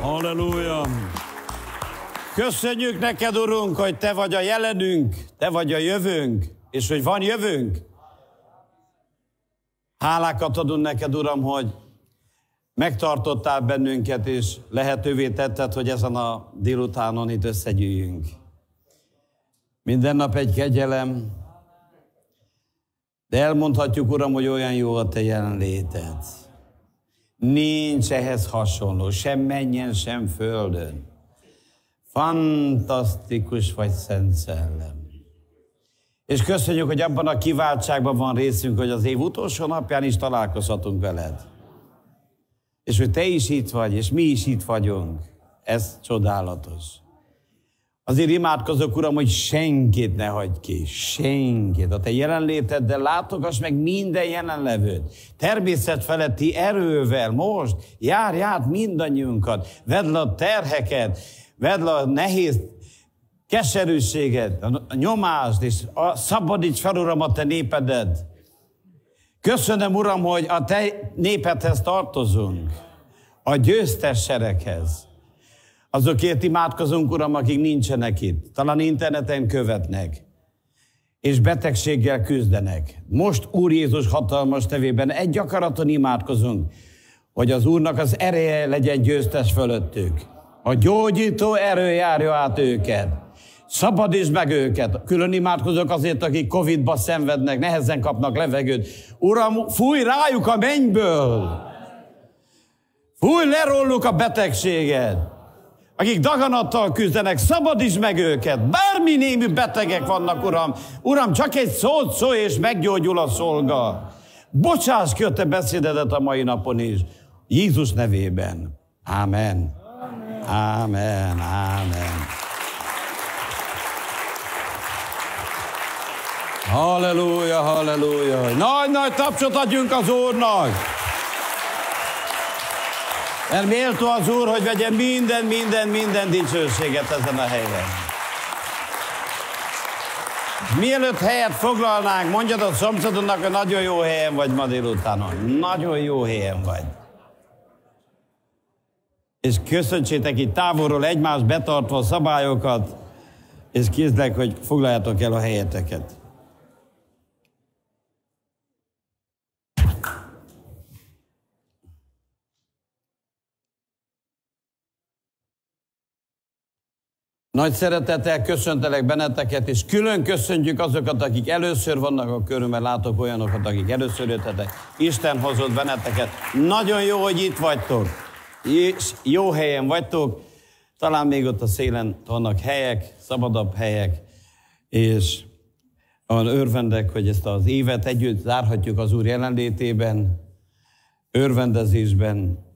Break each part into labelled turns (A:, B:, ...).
A: Halleluja! Köszönjük neked, Urunk, hogy Te vagy a jelenünk, Te vagy a jövőnk, és hogy van jövőnk. Hálákat adunk neked, Uram, hogy megtartottál bennünket, és lehetővé tetted, hogy ezen a délutánon itt összegyűjjünk. Minden nap egy kegyelem, de elmondhatjuk, Uram, hogy olyan jó a Te jelenléted. Nincs ehhez hasonló, sem menjen, sem földön. Fantasztikus vagy, Szent Szellem. És köszönjük, hogy abban a kiváltságban van részünk, hogy az év utolsó napján is találkozhatunk veled és hogy te is itt vagy, és mi is itt vagyunk. Ez csodálatos. Azért imádkozok, Uram, hogy senkit ne hagyj ki, senkit. A te jelenléteddel látogass meg minden jelenlevőt. Természet feletti erővel most járj át mindannyiunkat. Vedd le a terheket, vedd le a nehéz keserűséget, a nyomást, és szabadíts fel, Uram, a te népedet. Köszönöm, Uram, hogy a te népethez tartozunk, a győztes sereghez. Azokért imádkozunk, Uram, akik nincsenek itt, talán interneten követnek, és betegséggel küzdenek. Most Úr Jézus hatalmas tevében egy akaraton imádkozunk, hogy az Úrnak az ereje legyen győztes fölöttük. A gyógyító erő járja át őket Szabadítsd meg őket. Külön imádkozok azért, akik Covid-ba szenvednek, nehezen kapnak levegőt. Uram, fúj rájuk a mennyből. Fúj le róluk a betegséget. Akik daganattal küzdenek, szabadítsd meg őket. Bármi némű betegek vannak, Uram. Uram, csak egy szót szó, és meggyógyul a szolga. Bocsáss ki a te beszédedet a mai napon is. Jézus nevében. Amen. Amen. Amen. Amen. Halleluja, halleluja. Nagy-nagy tapsot adjunk az Úrnak. Mert méltó az Úr, hogy vegye minden, minden, minden dicsőséget ezen a helyen. Mielőtt helyet foglalnánk, mondjad a szomszédodnak, hogy nagyon jó helyen vagy ma délutánon. Nagyon jó helyen vagy. És köszöntsétek itt távolról egymás betartva a szabályokat, és kézlek, hogy foglaljátok el a helyeteket. Nagy szeretettel köszöntelek benneteket, és külön köszöntjük azokat, akik először vannak a körülben, látok olyanokat, akik először jöttetek. Isten hozott benneteket. Nagyon jó, hogy itt vagytok, és jó helyen vagytok. Talán még ott a szélen vannak helyek, szabadabb helyek, és örvendek, hogy ezt az évet együtt zárhatjuk az Úr jelenlétében, örvendezésben,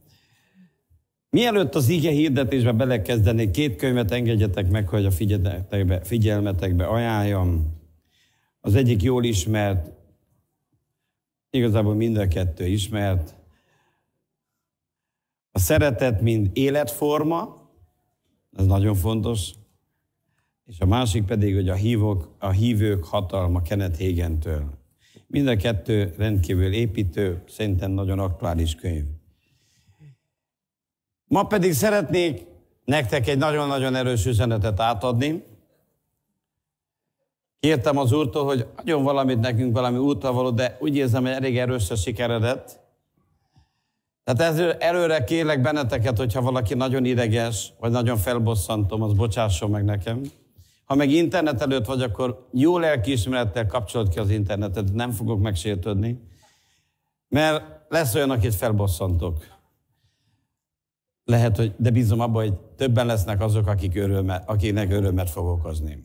A: Mielőtt az ige hirdetésbe belekezdenék, két könyvet engedjetek meg, hogy a figyelmetekbe, figyelmetekbe ajánljam. Az egyik jól ismert, igazából mind a kettő ismert. A szeretet, mint életforma, ez nagyon fontos, és a másik pedig, hogy a, hívok, a hívők hatalma Kenneth től. Mind a kettő rendkívül építő, szerintem nagyon aktuális könyv. Ma pedig szeretnék nektek egy nagyon-nagyon erős üzenetet átadni. Kértem az úrtól, hogy adjon valamit nekünk, valami útravaló, de úgy érzem, hogy elég erősre sikeredett. Tehát ezért előre kérlek benneteket, hogyha valaki nagyon ideges, vagy nagyon felbosszantom, az bocsásson meg nekem. Ha meg internet előtt vagy, akkor jó lelkiismerettel kapcsolod ki az internetet, nem fogok megsértődni, mert lesz olyan, akit felbosszantok lehet, hogy, de bízom abban, hogy többen lesznek azok, akik örömet, akiknek örömet fog okozni.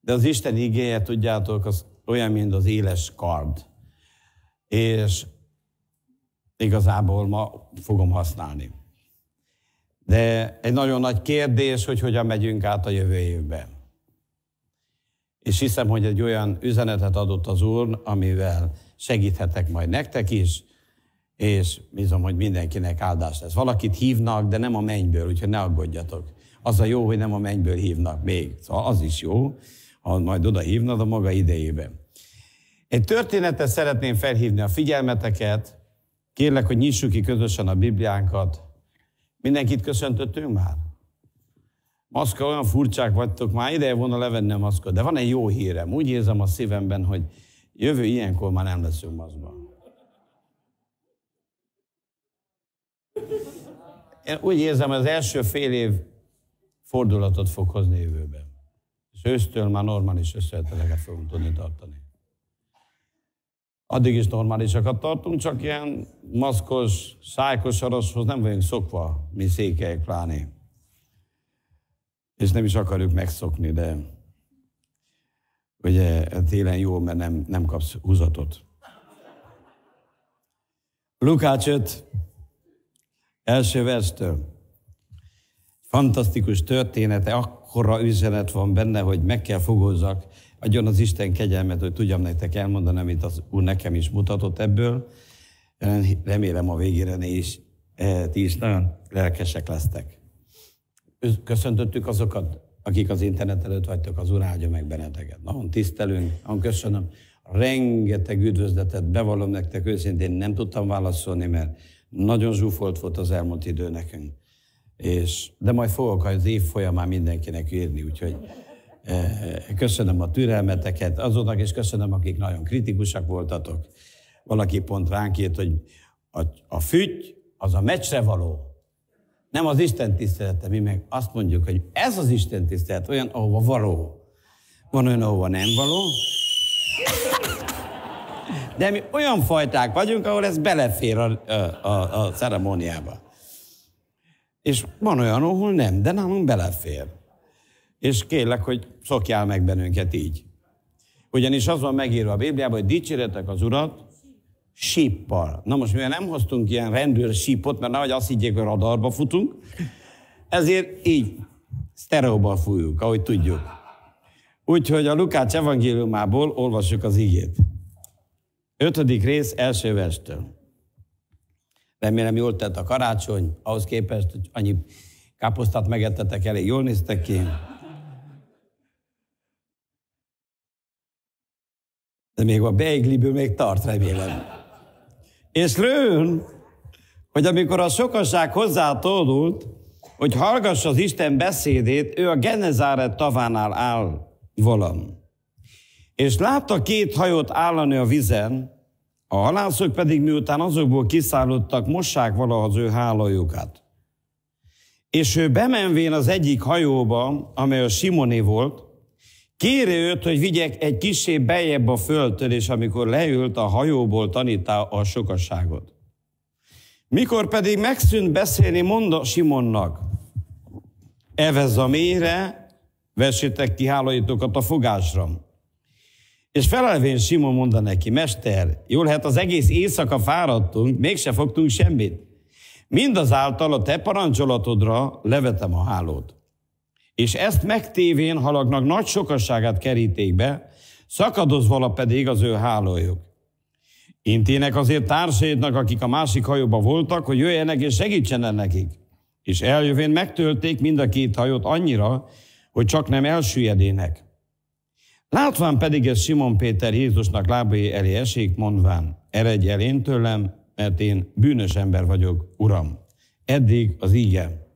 A: De az Isten igéje, tudjátok, az olyan, mint az éles kard. És igazából ma fogom használni. De egy nagyon nagy kérdés, hogy hogyan megyünk át a jövő évbe. És hiszem, hogy egy olyan üzenetet adott az Úr, amivel segíthetek majd nektek is, és bízom, hogy mindenkinek áldás lesz. Valakit hívnak, de nem a mennyből, úgyhogy ne aggódjatok. Az a jó, hogy nem a mennyből hívnak még. Szóval az is jó, ha majd oda hívnad a maga idejében. Egy történetet szeretném felhívni a figyelmeteket. Kérlek, hogy nyissuk ki közösen a Bibliánkat. Mindenkit köszöntöttünk már? Maszka, olyan furcsák vagytok, már ideje volna levenni a maszkot, de van egy jó hírem. Úgy érzem a szívemben, hogy jövő ilyenkor már nem leszünk maszkban. Én úgy érzem, az első fél év fordulatot fog hozni jövőben. És ősztől már normális összeheteleket fogunk tudni tartani. Addig is normálisakat tartunk, csak ilyen maszkos, szájkos arashoz nem vagyunk szokva, mi székelyek pláni. És nem is akarjuk megszokni, de ugye hát télen jó, mert nem, nem kapsz húzatot. Lukács 5, Első verstől. Fantasztikus története, akkora üzenet van benne, hogy meg kell fogozzak, adjon az Isten kegyelmet, hogy tudjam nektek elmondani, amit az Úr nekem is mutatott ebből. Remélem a végére né is, eh, ti is nagyon lelkesek lesztek. Köszöntöttük azokat, akik az internet előtt vagytok, az Úr áldja meg benneteket. Nagyon tisztelünk, nagyon köszönöm. Rengeteg üdvözletet bevallom nektek, őszintén nem tudtam válaszolni, mert nagyon zsúfolt volt az elmúlt idő nekünk. És, de majd fogok az év folyamán mindenkinek írni, úgyhogy eh, köszönöm a türelmeteket azoknak, és köszönöm, akik nagyon kritikusak voltatok. Valaki pont ránk írt, hogy a, a fügy az a meccsre való. Nem az Isten tisztelete, mi meg azt mondjuk, hogy ez az Isten tisztelet olyan, ahova való. Van olyan, ahova nem való, de mi olyan fajták vagyunk, ahol ez belefér a, a, a, a ceremóniába. És van olyan, ahol nem, de nálunk belefér. És kérlek, hogy szokjál meg bennünket így. Ugyanis az van megírva a Bibliában, hogy dicséretek az Urat síppal. Na most, mivel nem hoztunk ilyen rendőr sípot, mert nehogy azt higgyék, hogy radarba futunk, ezért így sztereóba fújjuk, ahogy tudjuk. Úgyhogy a Lukács evangéliumából olvassuk az igét. Ötödik rész első verstől. Remélem jól tett a karácsony, ahhoz képest, hogy annyi káposztát megettetek, elég jól néztek ki. De még a beigliből még tart, remélem. És lőn, hogy amikor a sokasság tódult, hogy hallgassa az Isten beszédét, ő a Genezáret tavánál áll valam. És látta két hajót állani a vizen, a halászok pedig miután azokból kiszállottak, mossák valaha az ő hálójukat. És ő bemenvén az egyik hajóba, amely a Simoné volt, kéri őt, hogy vigyek egy kisé bejebb a földtől, és amikor leült a hajóból tanítá a sokasságot. Mikor pedig megszűnt beszélni, mondta Simonnak, evez a mélyre, vessétek ki hálaitokat a fogásra. És felelvén Simon mondta neki, Mester, jól hát az egész éjszaka fáradtunk, mégse fogtunk semmit. Mindazáltal a te parancsolatodra levetem a hálót. És ezt megtévén halaknak nagy sokasságát keríték be, szakadozva pedig az ő hálójuk. Intének azért társaidnak, akik a másik hajóban voltak, hogy jöjjenek és segítsenek nekik. És eljövén megtölték mind a két hajót annyira, hogy csak nem elsüllyedének. Látván pedig ez Simon Péter Jézusnak lábai elé esik, mondván, eredj el én tőlem, mert én bűnös ember vagyok, Uram. Eddig az íge.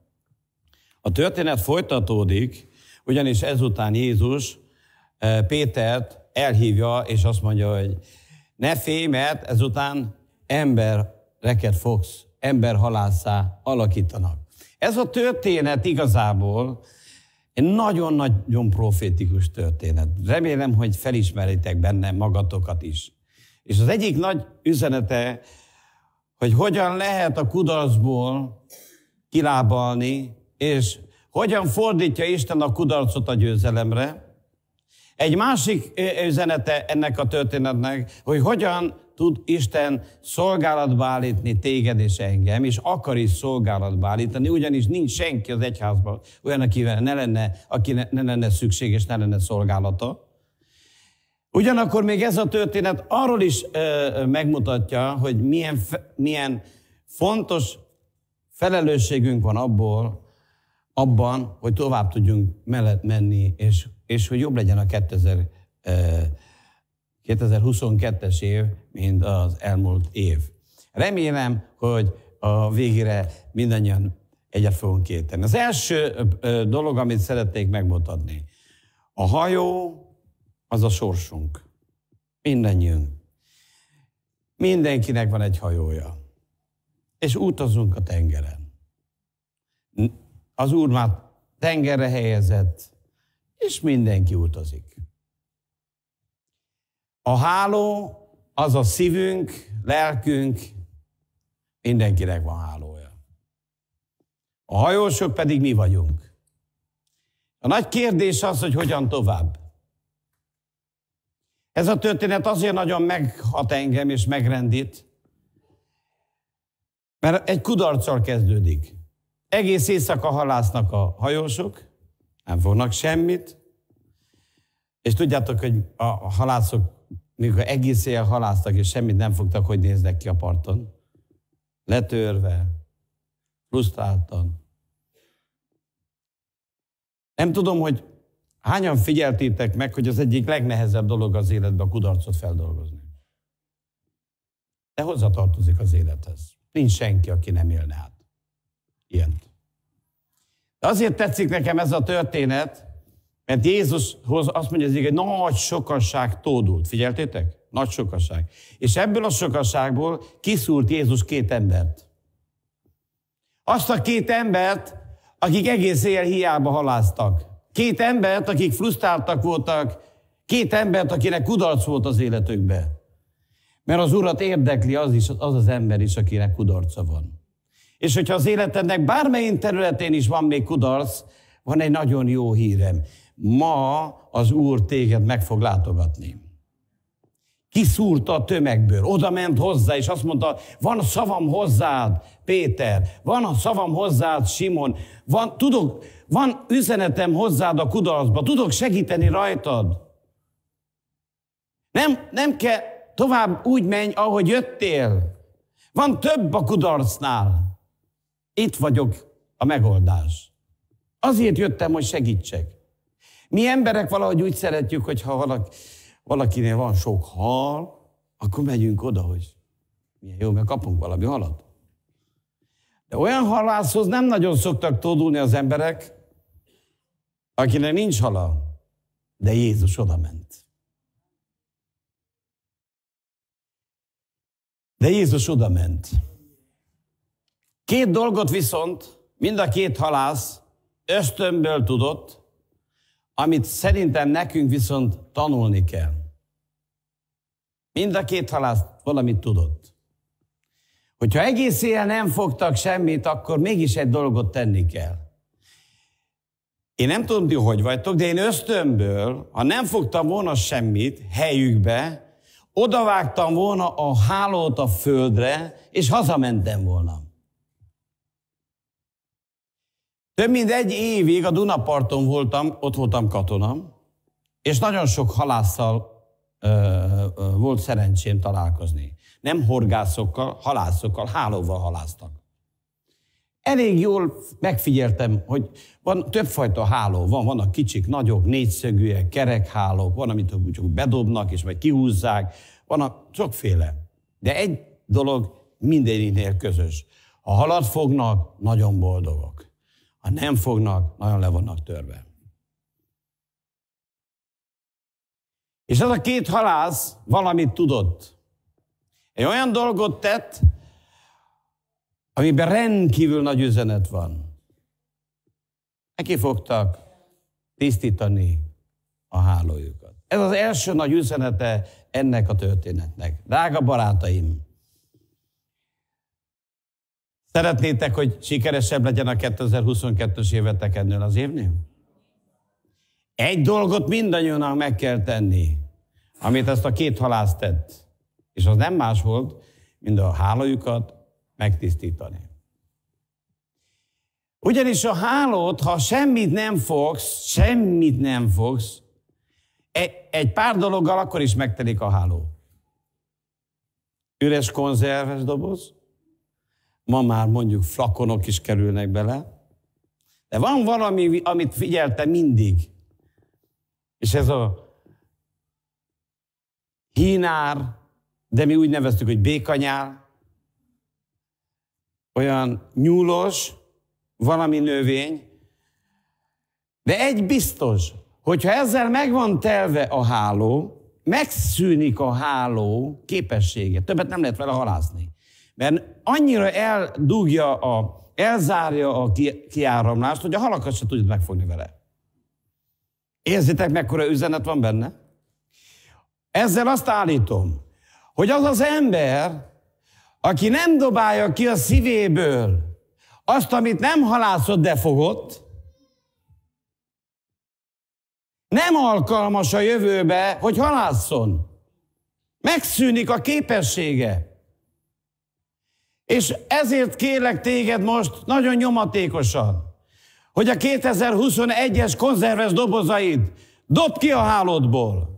A: A történet folytatódik, ugyanis ezután Jézus eh, Pétert elhívja, és azt mondja, hogy ne félj, mert ezután embereket fogsz, emberhalászá alakítanak. Ez a történet igazából egy nagyon-nagyon profétikus történet. Remélem, hogy felismeritek benne magatokat is. És az egyik nagy üzenete, hogy hogyan lehet a kudarcból kilábalni, és hogyan fordítja Isten a kudarcot a győzelemre. Egy másik üzenete ennek a történetnek, hogy hogyan tud Isten szolgálatba állítni téged és engem, és akar is szolgálatba állítani, ugyanis nincs senki az egyházban olyan, akivel ne lenne, aki ne, ne lenne szükség és ne lenne szolgálata. Ugyanakkor még ez a történet arról is ö, megmutatja, hogy milyen, milyen fontos felelősségünk van abból, abban, hogy tovább tudjunk mellett menni, és, és hogy jobb legyen a 2000, 2022-es év, mint az elmúlt év. Remélem, hogy a végére mindannyian egyet fogunk kéteni. Az első dolog, amit szeretnék megmutatni. A hajó az a sorsunk. Mindennyiünk. Mindenkinek van egy hajója. És utazunk a tengeren. Az Úr már tengerre helyezett, és mindenki utazik. A háló az a szívünk, lelkünk, mindenkinek van hálója. A hajósok pedig mi vagyunk. A nagy kérdés az, hogy hogyan tovább. Ez a történet azért nagyon meghat engem és megrendít, mert egy kudarccal kezdődik. Egész éjszaka halásznak a hajósok, nem fognak semmit, és tudjátok, hogy a halászok mikor egész éjjel halásztak, és semmit nem fogtak, hogy néznek ki a parton. Letörve, frusztráltan. Nem tudom, hogy hányan figyeltétek meg, hogy az egyik legnehezebb dolog az életben a kudarcot feldolgozni. De hozzatartozik az élethez. Nincs senki, aki nem élne át. Ilyen. De azért tetszik nekem ez a történet, mert Jézushoz azt mondja, hogy egy nagy sokasság tódult. Figyeltétek? Nagy sokasság. És ebből a sokasságból kiszúrt Jézus két embert. Azt a két embert, akik egész éjjel hiába haláztak. Két embert, akik frusztráltak voltak, két embert, akinek kudarc volt az életükben. Mert az Urat érdekli az, is, az az ember is, akinek kudarca van. És hogyha az életednek bármelyik területén is van még kudarc, van egy nagyon jó hírem ma az Úr téged meg fog látogatni. Kiszúrta a tömegből, oda ment hozzá, és azt mondta, van szavam hozzád, Péter, van a szavam hozzád, Simon, van, tudok, van üzenetem hozzád a kudarcba, tudok segíteni rajtad. Nem, nem kell, tovább úgy menj, ahogy jöttél. Van több a kudarcnál. Itt vagyok a megoldás. Azért jöttem, hogy segítsek. Mi emberek valahogy úgy szeretjük, hogy ha valaki, valakinél van sok hal, akkor megyünk oda, hogy milyen jó, mert kapunk valami halat. De olyan halászhoz nem nagyon szoktak tódulni az emberek, akinek nincs hala, de Jézus oda ment. De Jézus oda ment. Két dolgot viszont mind a két halász ösztönből tudott, amit szerintem nekünk viszont tanulni kell. Mind a két halász valamit tudott. Hogyha egész éjjel nem fogtak semmit, akkor mégis egy dolgot tenni kell. Én nem tudom, ti hogy vagytok, de én ösztönből, ha nem fogtam volna semmit helyükbe, odavágtam volna a hálót a földre, és hazamentem volna. Több mint egy évig a Dunaparton voltam, ott voltam katonam, és nagyon sok halásszal ö, ö, volt szerencsém találkozni. Nem horgászokkal, halászokkal, hálóval haláztak. Elég jól megfigyeltem, hogy van többfajta háló, van, vannak kicsik, nagyok, négyszögűek, kerekhálók, van, amit úgy bedobnak, és majd kihúzzák, a sokféle. De egy dolog mindeninél közös. Ha halat fognak, nagyon boldogok. Ha hát nem fognak, nagyon le vannak törve. És ez a két halász valamit tudott. Egy olyan dolgot tett, amiben rendkívül nagy üzenet van. Neki fogtak tisztítani a hálójukat. Ez az első nagy üzenete ennek a történetnek. Drága barátaim, Szeretnétek, hogy sikeresebb legyen a 2022-es évetek ennél az évnél? Egy dolgot mindannyiunknak meg kell tenni, amit ezt a két halász tett. És az nem más volt, mint a hálójukat megtisztítani. Ugyanis a hálót, ha semmit nem fogsz, semmit nem fogsz, e, egy pár dologgal akkor is megtelik a háló. Üres konzerves doboz, ma már mondjuk flakonok is kerülnek bele, de van valami, amit figyelte mindig, és ez a hínár, de mi úgy neveztük, hogy békanyál, olyan nyúlos, valami növény, de egy biztos, hogyha ezzel megvan telve a háló, megszűnik a háló képessége. Többet nem lehet vele halászni. Mert annyira eldugja, a, elzárja a kiáramlást, hogy a halakat se tudod megfogni vele. Érzitek, mekkora üzenet van benne? Ezzel azt állítom, hogy az az ember, aki nem dobálja ki a szívéből azt, amit nem halászott, de fogott, nem alkalmas a jövőbe, hogy halászon. Megszűnik a képessége. És ezért kérlek téged most nagyon nyomatékosan, hogy a 2021-es konzerves dobozaid dob ki a hálódból.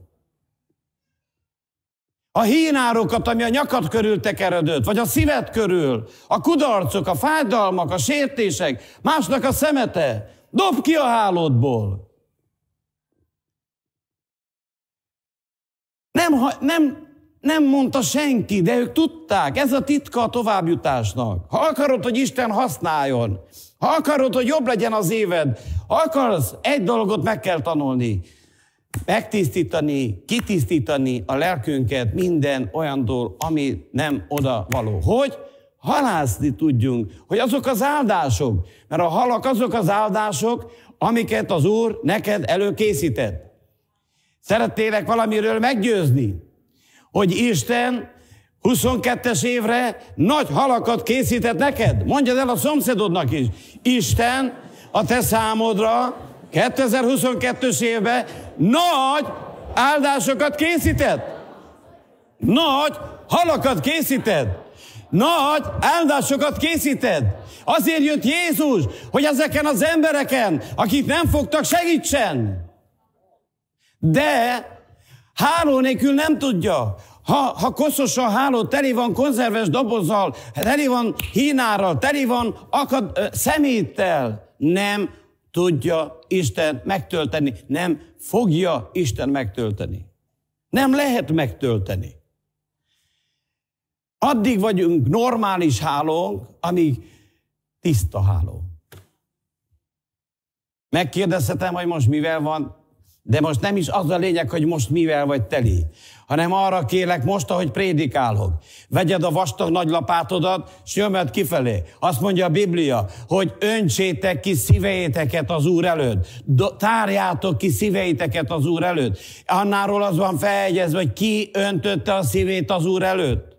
A: A hínárokat, ami a nyakad körül tekeredőt, vagy a szíved körül, a kudarcok, a fájdalmak, a sértések, másnak a szemete, dob ki a hálódból. Nem, nem nem mondta senki, de ők tudták, ez a titka a továbbjutásnak. Ha akarod, hogy Isten használjon, ha akarod, hogy jobb legyen az éved, ha akarsz, egy dolgot meg kell tanulni. Megtisztítani, kitisztítani a lelkünket minden olyandól, ami nem oda való. Hogy? halászni tudjunk, hogy azok az áldások, mert a halak azok az áldások, amiket az Úr neked előkészített. Szeretnélek valamiről meggyőzni, hogy Isten 22-es évre nagy halakat készített neked? Mondjad el a szomszédodnak is. Isten a te számodra 2022-es évben nagy áldásokat készített. Nagy halakat készített. Nagy áldásokat készített. Azért jött Jézus, hogy ezeken az embereken, akik nem fogtak, segítsen. De háló nélkül nem tudja, ha, ha koszos a háló, teli van konzerves dobozzal, teli van hínárral, teli van akad, ö, szeméttel, nem tudja Isten megtölteni, nem fogja Isten megtölteni. Nem lehet megtölteni. Addig vagyunk normális hálónk, amíg tiszta háló. Megkérdezhetem, hogy most mivel van de most nem is az a lényeg, hogy most mivel vagy teli, hanem arra kérlek most, ahogy prédikálok. Vegyed a vastag nagy lapátodat, s jömed kifelé. Azt mondja a Biblia, hogy öntsétek ki szíveiteket az Úr előtt. Do- tárjátok ki szíveiteket az Úr előtt. Annáról az van feljegyezve, hogy ki öntötte a szívét az Úr előtt.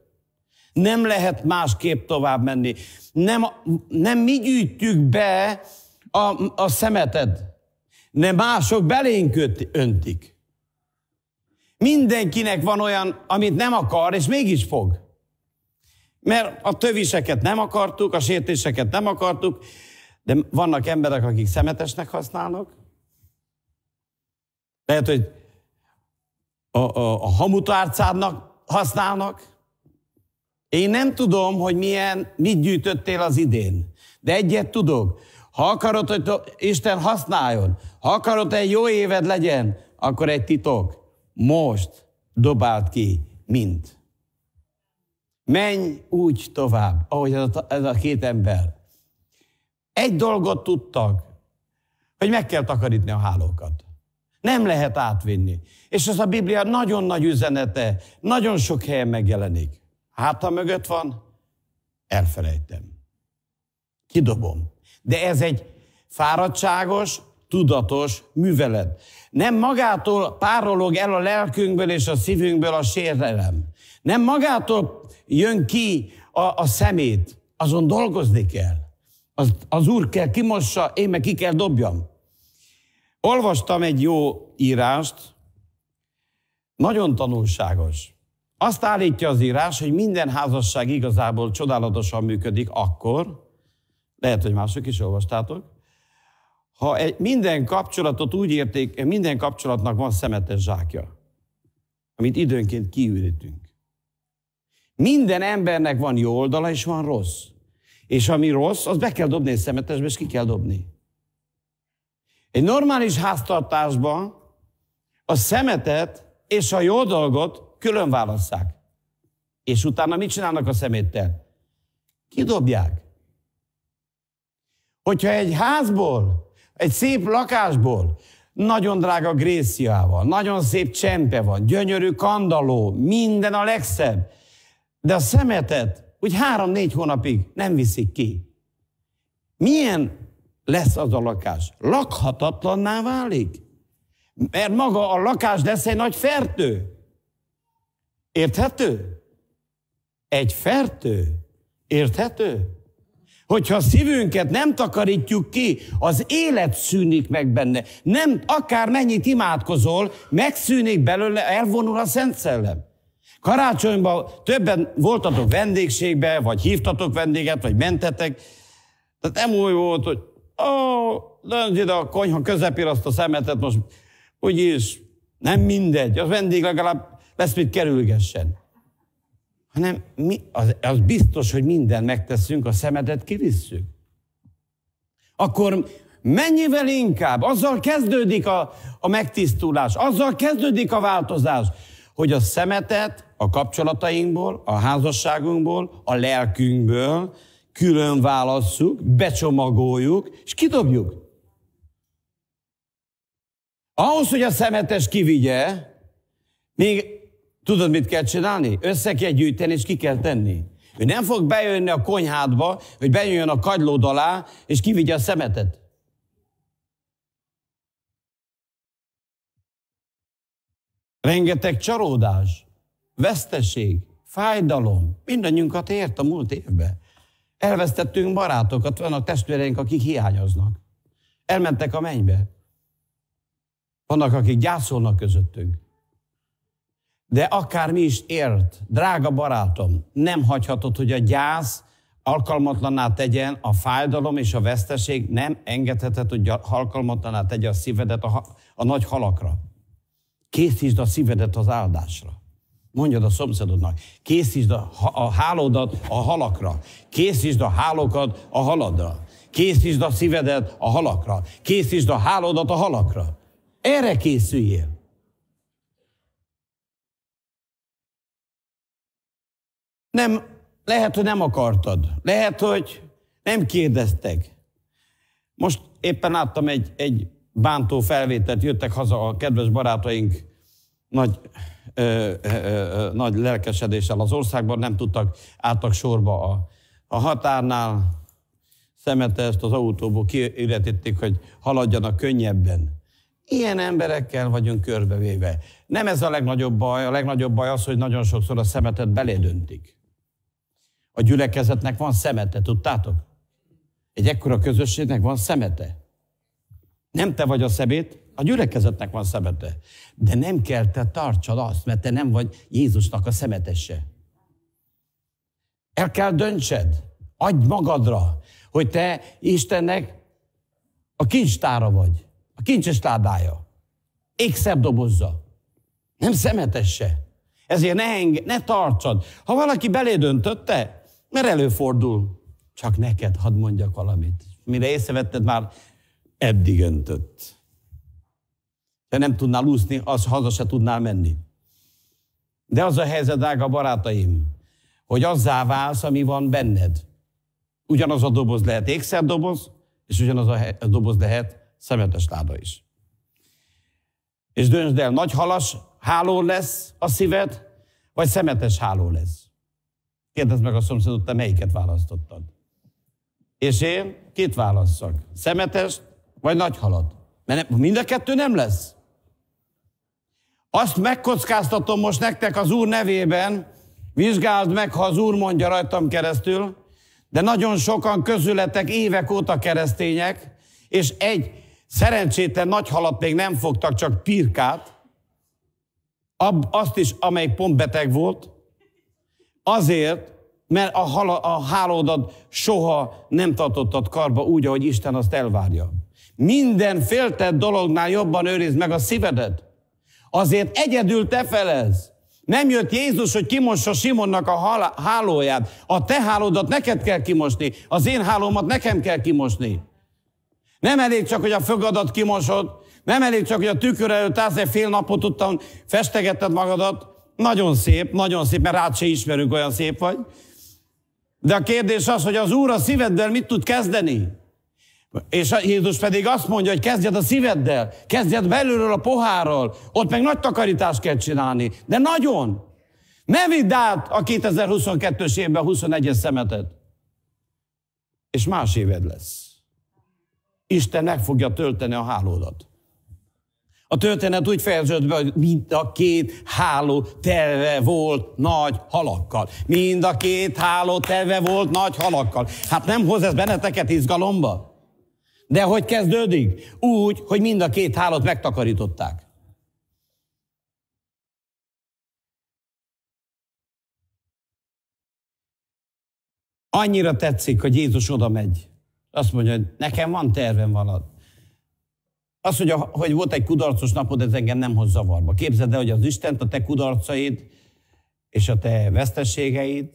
A: Nem lehet másképp tovább menni. Nem, nem mi gyűjtjük be a, a szemetet ne mások belénk öntik. Mindenkinek van olyan, amit nem akar, és mégis fog. Mert a töviseket nem akartuk, a sértéseket nem akartuk, de vannak emberek, akik szemetesnek használnak. Lehet, hogy a, a, a hamutárcádnak használnak. Én nem tudom, hogy milyen, mit gyűjtöttél az idén. De egyet tudok, ha akarod, hogy Isten használjon, ha akarod, egy jó éved legyen, akkor egy titok. Most dobált ki mint. Menj úgy tovább, ahogy ez a, ez a két ember. Egy dolgot tudtak, hogy meg kell takarítni a hálókat. Nem lehet átvinni. És ez a Biblia nagyon nagy üzenete, nagyon sok helyen megjelenik. ha mögött van, elfelejtem. Kidobom. De ez egy fáradtságos, tudatos művelet. Nem magától párolog el a lelkünkből és a szívünkből a sérelem. Nem magától jön ki a, a szemét. Azon dolgozni kell. Az, az úr kell kimossa, én meg ki kell dobjam. Olvastam egy jó írást, nagyon tanulságos. Azt állítja az írás, hogy minden házasság igazából csodálatosan működik akkor, lehet, hogy mások is olvastátok. Ha egy, minden kapcsolatot úgy érték, minden kapcsolatnak van szemetes zsákja, amit időnként kiürítünk. Minden embernek van jó oldala, és van rossz. És ami rossz, az be kell dobni egy szemetesbe, és ki kell dobni. Egy normális háztartásban a szemetet és a jó dolgot külön válasszák. És utána mit csinálnak a szeméttel? Kidobják. Hogyha egy házból, egy szép lakásból, nagyon drága gréciával, nagyon szép csempe van, gyönyörű kandaló, minden a legszebb, de a szemetet úgy három-négy hónapig nem viszik ki. Milyen lesz az a lakás? Lakhatatlanná válik? Mert maga a lakás lesz egy nagy fertő. Érthető? Egy fertő. Érthető? Hogyha a szívünket nem takarítjuk ki, az élet szűnik meg benne. Nem, akár mennyit imádkozol, megszűnik belőle, elvonul a Szent Szellem. Karácsonyban többen voltatok vendégségbe, vagy hívtatok vendéget, vagy mentetek. Tehát nem úgy volt, hogy ó, oh, ide a konyha közepén azt a szemetet, most úgyis nem mindegy. Az vendég legalább lesz mit kerülgessen hanem mi, az, az biztos, hogy mindent megteszünk, a szemetet kivisszük. Akkor mennyivel inkább azzal kezdődik a, a megtisztulás, azzal kezdődik a változás, hogy a szemetet a kapcsolatainkból, a házasságunkból, a lelkünkből külön válasszuk, becsomagoljuk, és kidobjuk. Ahhoz, hogy a szemetes kivigye, még Tudod, mit kell csinálni? Össze kell gyűjteni, és ki kell tenni. Ő nem fog bejönni a konyhádba, hogy bejön a kagylód alá, és kivigye a szemetet. Rengeteg csalódás, veszteség, fájdalom, mindannyiunkat ért a múlt évben. Elvesztettünk barátokat, vannak testvéreink, akik hiányoznak. Elmentek a mennybe. Vannak, akik gyászolnak közöttünk. De akár mi is ért, drága barátom, nem hagyhatod, hogy a gyász alkalmatlaná tegyen, a fájdalom és a veszteség nem engedheted, hogy alkalmatlaná tegye a szívedet a, a nagy halakra. Készítsd a szívedet az áldásra. Mondjad a szomszédodnak, készítsd a, a hálódat a halakra, készítsd a hálókat a haladra, készítsd a szívedet a halakra, készítsd a hálódat a halakra. Erre készüljél. Nem, lehet, hogy nem akartad. Lehet, hogy nem kérdeztek. Most éppen láttam egy, egy bántó felvételt, jöttek haza a kedves barátaink nagy, ö, ö, ö, nagy lelkesedéssel az országban, nem tudtak, álltak sorba a, a határnál, ezt az autóból kiületítik, hogy haladjanak könnyebben. Ilyen emberekkel vagyunk körbevéve. Nem ez a legnagyobb baj, a legnagyobb baj az, hogy nagyon sokszor a szemetet belédöntik. A gyülekezetnek van szemete, tudtátok? Egy ekkora közösségnek van szemete. Nem te vagy a szemét, a gyülekezetnek van szemete. De nem kell te tartsad azt, mert te nem vagy Jézusnak a szemetese. El kell döntsed, adj magadra, hogy te Istennek a kincstára vagy, a kincses tádája, dobozza, nem szemetesse. Ezért ne, enge, ne tartsad. Ha valaki belédöntötte, mert előfordul. Csak neked hadd mondjak valamit. Mire észrevetted, már eddig öntött. Te nem tudnál úszni, az haza se tudnál menni. De az a helyzet, drága barátaim, hogy azzá válsz, ami van benned. Ugyanaz a doboz lehet ékszerdoboz, és ugyanaz a, a doboz lehet szemetes láda is. És döntsd el, nagy halas háló lesz a szíved, vagy szemetes háló lesz. Kérdezd meg a szomszédot, te melyiket választottad? És én kit válasszak? Szemetest vagy nagy halat? Mert ne, mind a kettő nem lesz. Azt megkockáztatom most nektek az Úr nevében, vizsgáld meg, ha az Úr mondja rajtam keresztül, de nagyon sokan közületek évek óta keresztények, és egy szerencsétlen nagy halat még nem fogtak, csak pirkát, azt is, amelyik pont beteg volt, Azért, mert a, hala, a hálódat soha nem tartottad karba úgy, ahogy Isten azt elvárja. Minden féltett dolognál jobban őrizd meg a szívedet. Azért egyedül te felez. Nem jött Jézus, hogy kimossa Simonnak a hal- hálóját. A te hálódat neked kell kimosni, az én hálómat nekem kell kimosni. Nem elég csak, hogy a fogadat kimosod, nem elég csak, hogy a tükör előtt egy fél napot tudtam, festegetted magadat, nagyon szép, nagyon szép, mert rád se ismerünk, olyan szép vagy. De a kérdés az, hogy az Úr a szíveddel mit tud kezdeni? És Jézus pedig azt mondja, hogy kezdjed a szíveddel, kezdjed belülről a pohárral, ott meg nagy takarítást kell csinálni, de nagyon. Ne vidd át a 2022-es évben 21-es szemetet. És más éved lesz. Isten meg fogja tölteni a hálódat. A történet úgy fejeződött be, hogy mind a két háló terve volt nagy halakkal. Mind a két háló terve volt nagy halakkal. Hát nem hoz ez benneteket izgalomba? De hogy kezdődik? Úgy, hogy mind a két hálót megtakarították. Annyira tetszik, hogy Jézus oda megy. Azt mondja, hogy nekem van tervem valad. Az, hogy, a, hogy volt egy kudarcos napod, ez engem nem hoz zavarba. Képzeld el, hogy az Isten a te kudarcaid és a te veszteségeid,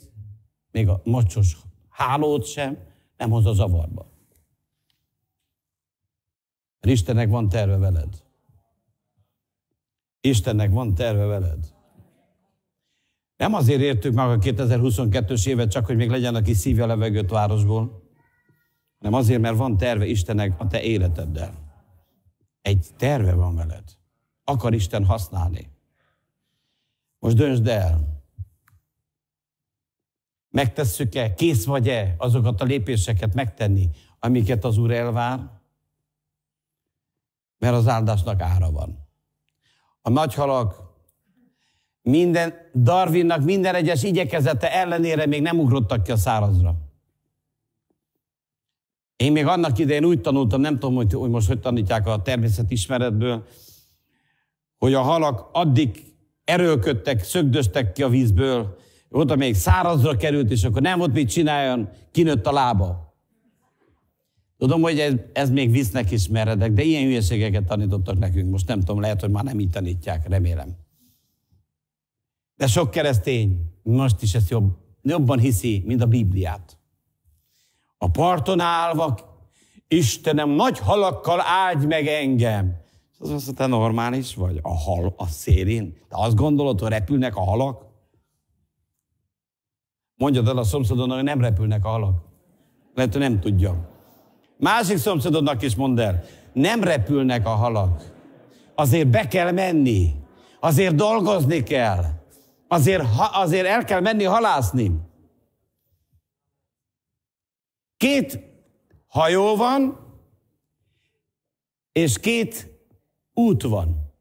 A: még a mocsos hálót sem, nem hozza zavarba. Mert Istennek van terve veled. Istennek van terve veled. Nem azért értük meg a 2022-es évet, csak hogy még legyen, aki szívja a levegőt városból, hanem azért, mert van terve Istennek a te életeddel. Egy terve van veled. Akar Isten használni. Most döntsd el. Megtesszük-e, kész vagy-e azokat a lépéseket megtenni, amiket az Úr elvár? Mert az áldásnak ára van. A nagyhalak minden, Darwinnak minden egyes igyekezete ellenére még nem ugrottak ki a szárazra. Én még annak idején úgy tanultam, nem tudom, hogy, hogy most hogy tanítják a természetismeretből, hogy a halak addig erőlködtek, szögdöztek ki a vízből, volt, még szárazra került, és akkor nem volt mit csináljon, kinőtt a lába. Tudom, hogy ez, ez még visznek is meredek, de ilyen hülyeségeket tanítottak nekünk. Most nem tudom, lehet, hogy már nem így tanítják, remélem. De sok keresztény most is ezt jobb, jobban hiszi, mint a Bibliát. A parton állva, Istenem, nagy halakkal áldj meg engem. És az azt mondta, te normális vagy? A hal a szélén? Te azt gondolod, hogy repülnek a halak? Mondjad el a szomszédodnak, hogy nem repülnek a halak. Lehet, hogy nem tudja. Másik szomszédodnak is mondd el, nem repülnek a halak. Azért be kell menni. Azért dolgozni kell. Azért, azért el kell menni halászni. Két hajó van, és két út van.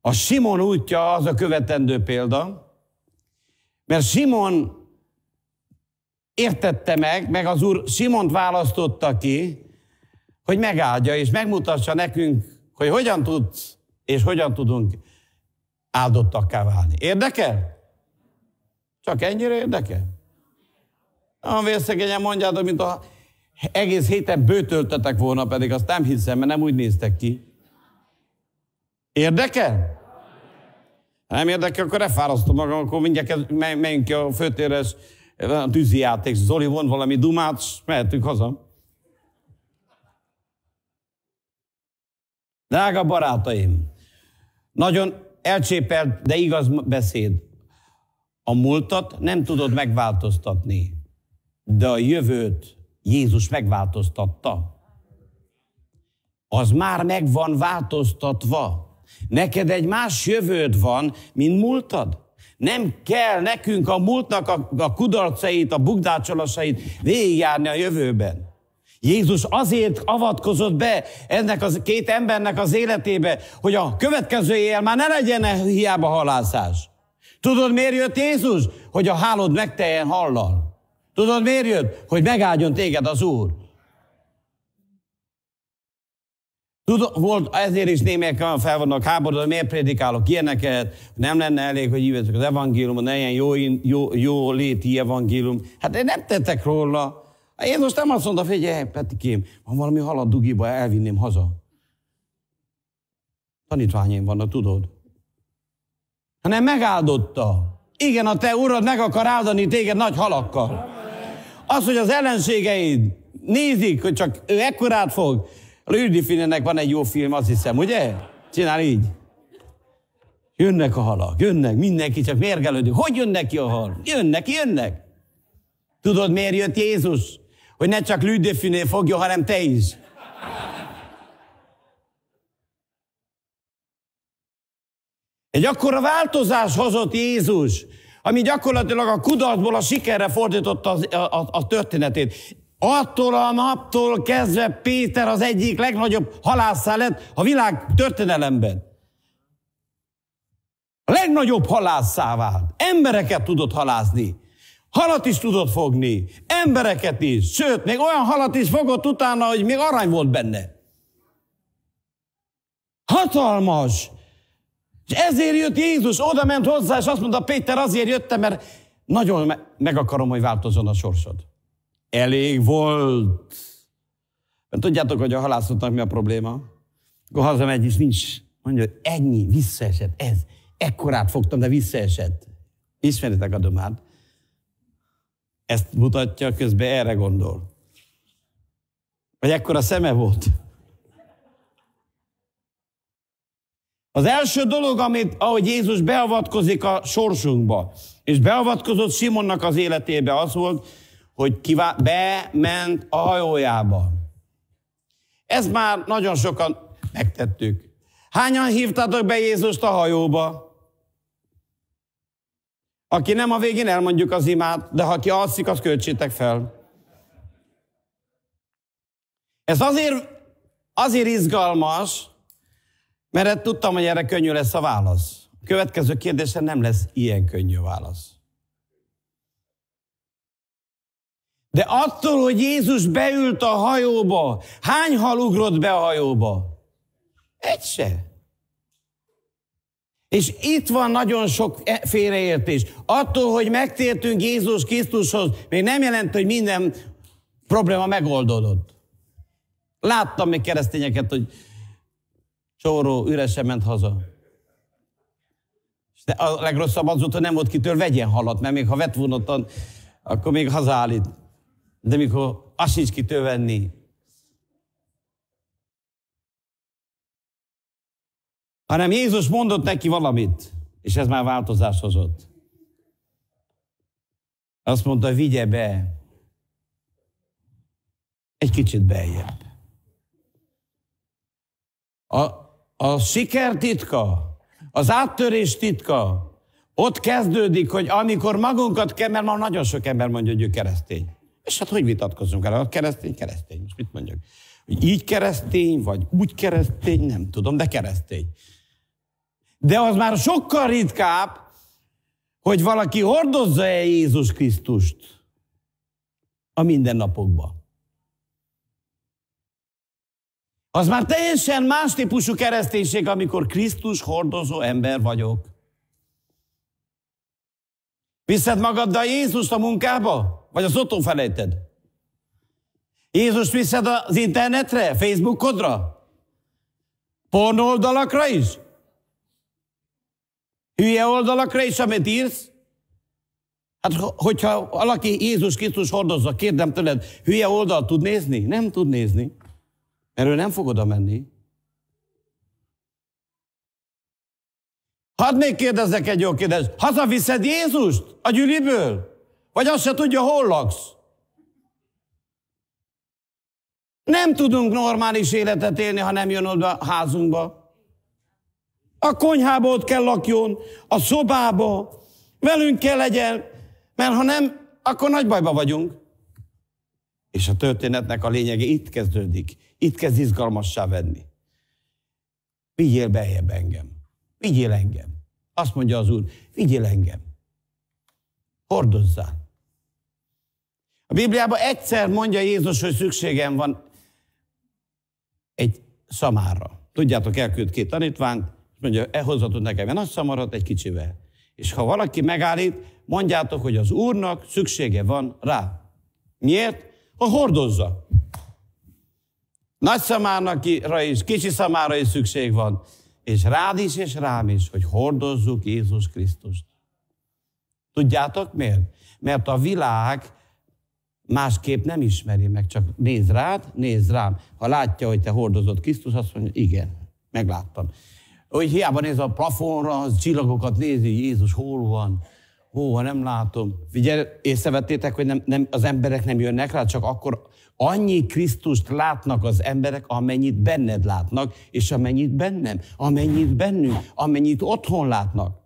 A: A Simon útja az a követendő példa, mert Simon értette meg, meg az úr Simont választotta ki, hogy megáldja és megmutassa nekünk, hogy hogyan tudsz és hogyan tudunk áldottakká válni. Érdekel? Csak ennyire érdekel? A vérszegényen mondjátok, mint a egész héten bőtöltetek volna, pedig azt nem hiszem, mert nem úgy néztek ki. Érdekel? Ha nem érdekel, akkor lefárasztom magam, akkor mindjárt menjünk ki a főtéres a tűzi játék. Zoli von valami dumát, és mehetünk haza. Drága barátaim, nagyon elcsépelt, de igaz beszéd. A múltat nem tudod megváltoztatni de a jövőt Jézus megváltoztatta. Az már meg van változtatva. Neked egy más jövőd van, mint múltad. Nem kell nekünk a múltnak a, a kudarcait, a bukdácsolásait végigjárni a jövőben. Jézus azért avatkozott be ennek a két embernek az életébe, hogy a következő éjjel már ne legyen hiába halászás. Tudod, miért jött Jézus? Hogy a hálód megtejen hallal. Tudod, miért jött? Hogy megáldjon téged az Úr. Tudod, volt, ezért is némelyek olyan fel vannak háborodva, miért prédikálok ilyeneket, nem lenne elég, hogy hívjátok az evangéliumot, ne ilyen jó, jó, jó léti evangélium. Hát én nem tettek róla. Én most nem azt mondta, figyelj, Petikém, van valami halad dugiba, elvinném haza. Tanítványaim vannak, tudod? Hanem megáldotta. Igen, a te urad meg akar áldani téged nagy halakkal. Az, hogy az ellenségeid nézik, hogy csak ő ekkorát fog. Lődi Finnenek van egy jó film, azt hiszem, ugye? Csinál így. Jönnek a halak, jönnek, mindenki csak mérgelődik. Hogy jönnek ki a hal? Jönnek, jönnek. Tudod, miért jött Jézus? Hogy ne csak Lüdefiné fogja, hanem te is. Egy akkora változás hozott Jézus, ami gyakorlatilag a kudarcból a sikerre fordította a, a, a történetét. Attól a naptól kezdve Péter az egyik legnagyobb halászá lett a világ történelemben. A legnagyobb halászá vált. Embereket tudott halászni. Halat is tudott fogni, embereket is, sőt, még olyan halat is fogott utána, hogy még arany volt benne. Hatalmas, és ezért jött Jézus, oda ment hozzá, és azt mondta, Péter, azért jöttem, mert nagyon meg akarom, hogy változzon a sorsod. Elég volt. Mert tudjátok, hogy a halászatnak mi a probléma? Akkor hazamegy, és nincs. Mondja, hogy ennyi, visszaesett, ez. Ekkorát fogtam, de visszaesett. Ismeritek a domát. Ezt mutatja, közben erre gondol. Vagy ekkora szeme volt. Az első dolog, amit, ahogy Jézus beavatkozik a sorsunkba, és beavatkozott Simonnak az életébe, az volt, hogy kivá- bement a hajójába. Ezt már nagyon sokan megtettük. Hányan hívtatok be Jézust a hajóba? Aki nem a végén elmondjuk az imát, de ha ki alszik, az költsétek fel. Ez azért, azért izgalmas, mert hát tudtam, hogy erre könnyű lesz a válasz. A következő kérdésre nem lesz ilyen könnyű válasz. De attól, hogy Jézus beült a hajóba, hány hal ugrott be a hajóba? Egy se. És itt van nagyon sok e- félreértés. Attól, hogy megtértünk Jézus Krisztushoz, még nem jelent, hogy minden probléma megoldódott. Láttam még keresztényeket, hogy csóró üresen ment haza. És a legrosszabb az volt, hogy nem volt kitől vegyen halat, mert még ha vett vonottan, ottan, akkor még hazaállít. De mikor azt sincs kitől venni, hanem Jézus mondott neki valamit, és ez már változás hozott. Azt mondta, vigye be egy kicsit beljebb. A a siker titka, az áttörés titka, ott kezdődik, hogy amikor magunkat kell, mert ma nagyon sok ember mondja, hogy ő keresztény. És hát hogy vitatkozunk el? A keresztény, keresztény. Most mit mondjuk? Hogy így keresztény, vagy úgy keresztény, nem tudom, de keresztény. De az már sokkal ritkább, hogy valaki hordozza-e Jézus Krisztust a mindennapokban. Az már teljesen más típusú kereszténység, amikor Krisztus hordozó ember vagyok. Viszed magaddal Jézust a munkába? Vagy az otthon felejted? Jézus viszed az internetre, Facebookodra? Pornó oldalakra is? Hülye oldalakra is, amit írsz? Hát, hogyha valaki Jézus Krisztus hordozza, kérdem tőled, hülye oldal tud nézni? Nem tud nézni. Mert ő nem fog oda menni. Hadd még kérdezzek egy jó kérdést. Hazaviszed Jézust a gyűliből? Vagy azt se tudja, hol laksz? Nem tudunk normális életet élni, ha nem jön oda a házunkba. A konyhába ott kell lakjon, a szobába, velünk kell legyen, mert ha nem, akkor nagy bajba vagyunk. És a történetnek a lényege itt kezdődik. Itt kezd izgalmassá venni. Vigyél beljebb engem. Vigyél engem. Azt mondja az Úr, vigyél engem. Hordozzál. A Bibliában egyszer mondja Jézus, hogy szükségem van egy szamára. Tudjátok, elküld két tanítványt, és mondja, elhozhatod nekem egy nagy szamarat egy kicsivel. És ha valaki megállít, mondjátok, hogy az Úrnak szüksége van rá. Miért? Ha hordozza. Nagy szamárnakra is, kicsi szamára is szükség van. És rád is, és rám is, hogy hordozzuk Jézus Krisztust. Tudjátok miért? Mert a világ másképp nem ismeri meg, csak néz rád, néz rám. Ha látja, hogy te hordozod Krisztus, azt mondja, igen, megláttam. Úgy hiába néz a plafonra, az csillagokat nézi, Jézus hol van, hol nem látom. Figyelj, észrevettétek, hogy nem, nem, az emberek nem jönnek rá, csak akkor Annyi Krisztust látnak az emberek, amennyit benned látnak, és amennyit bennem, amennyit bennünk, amennyit otthon látnak.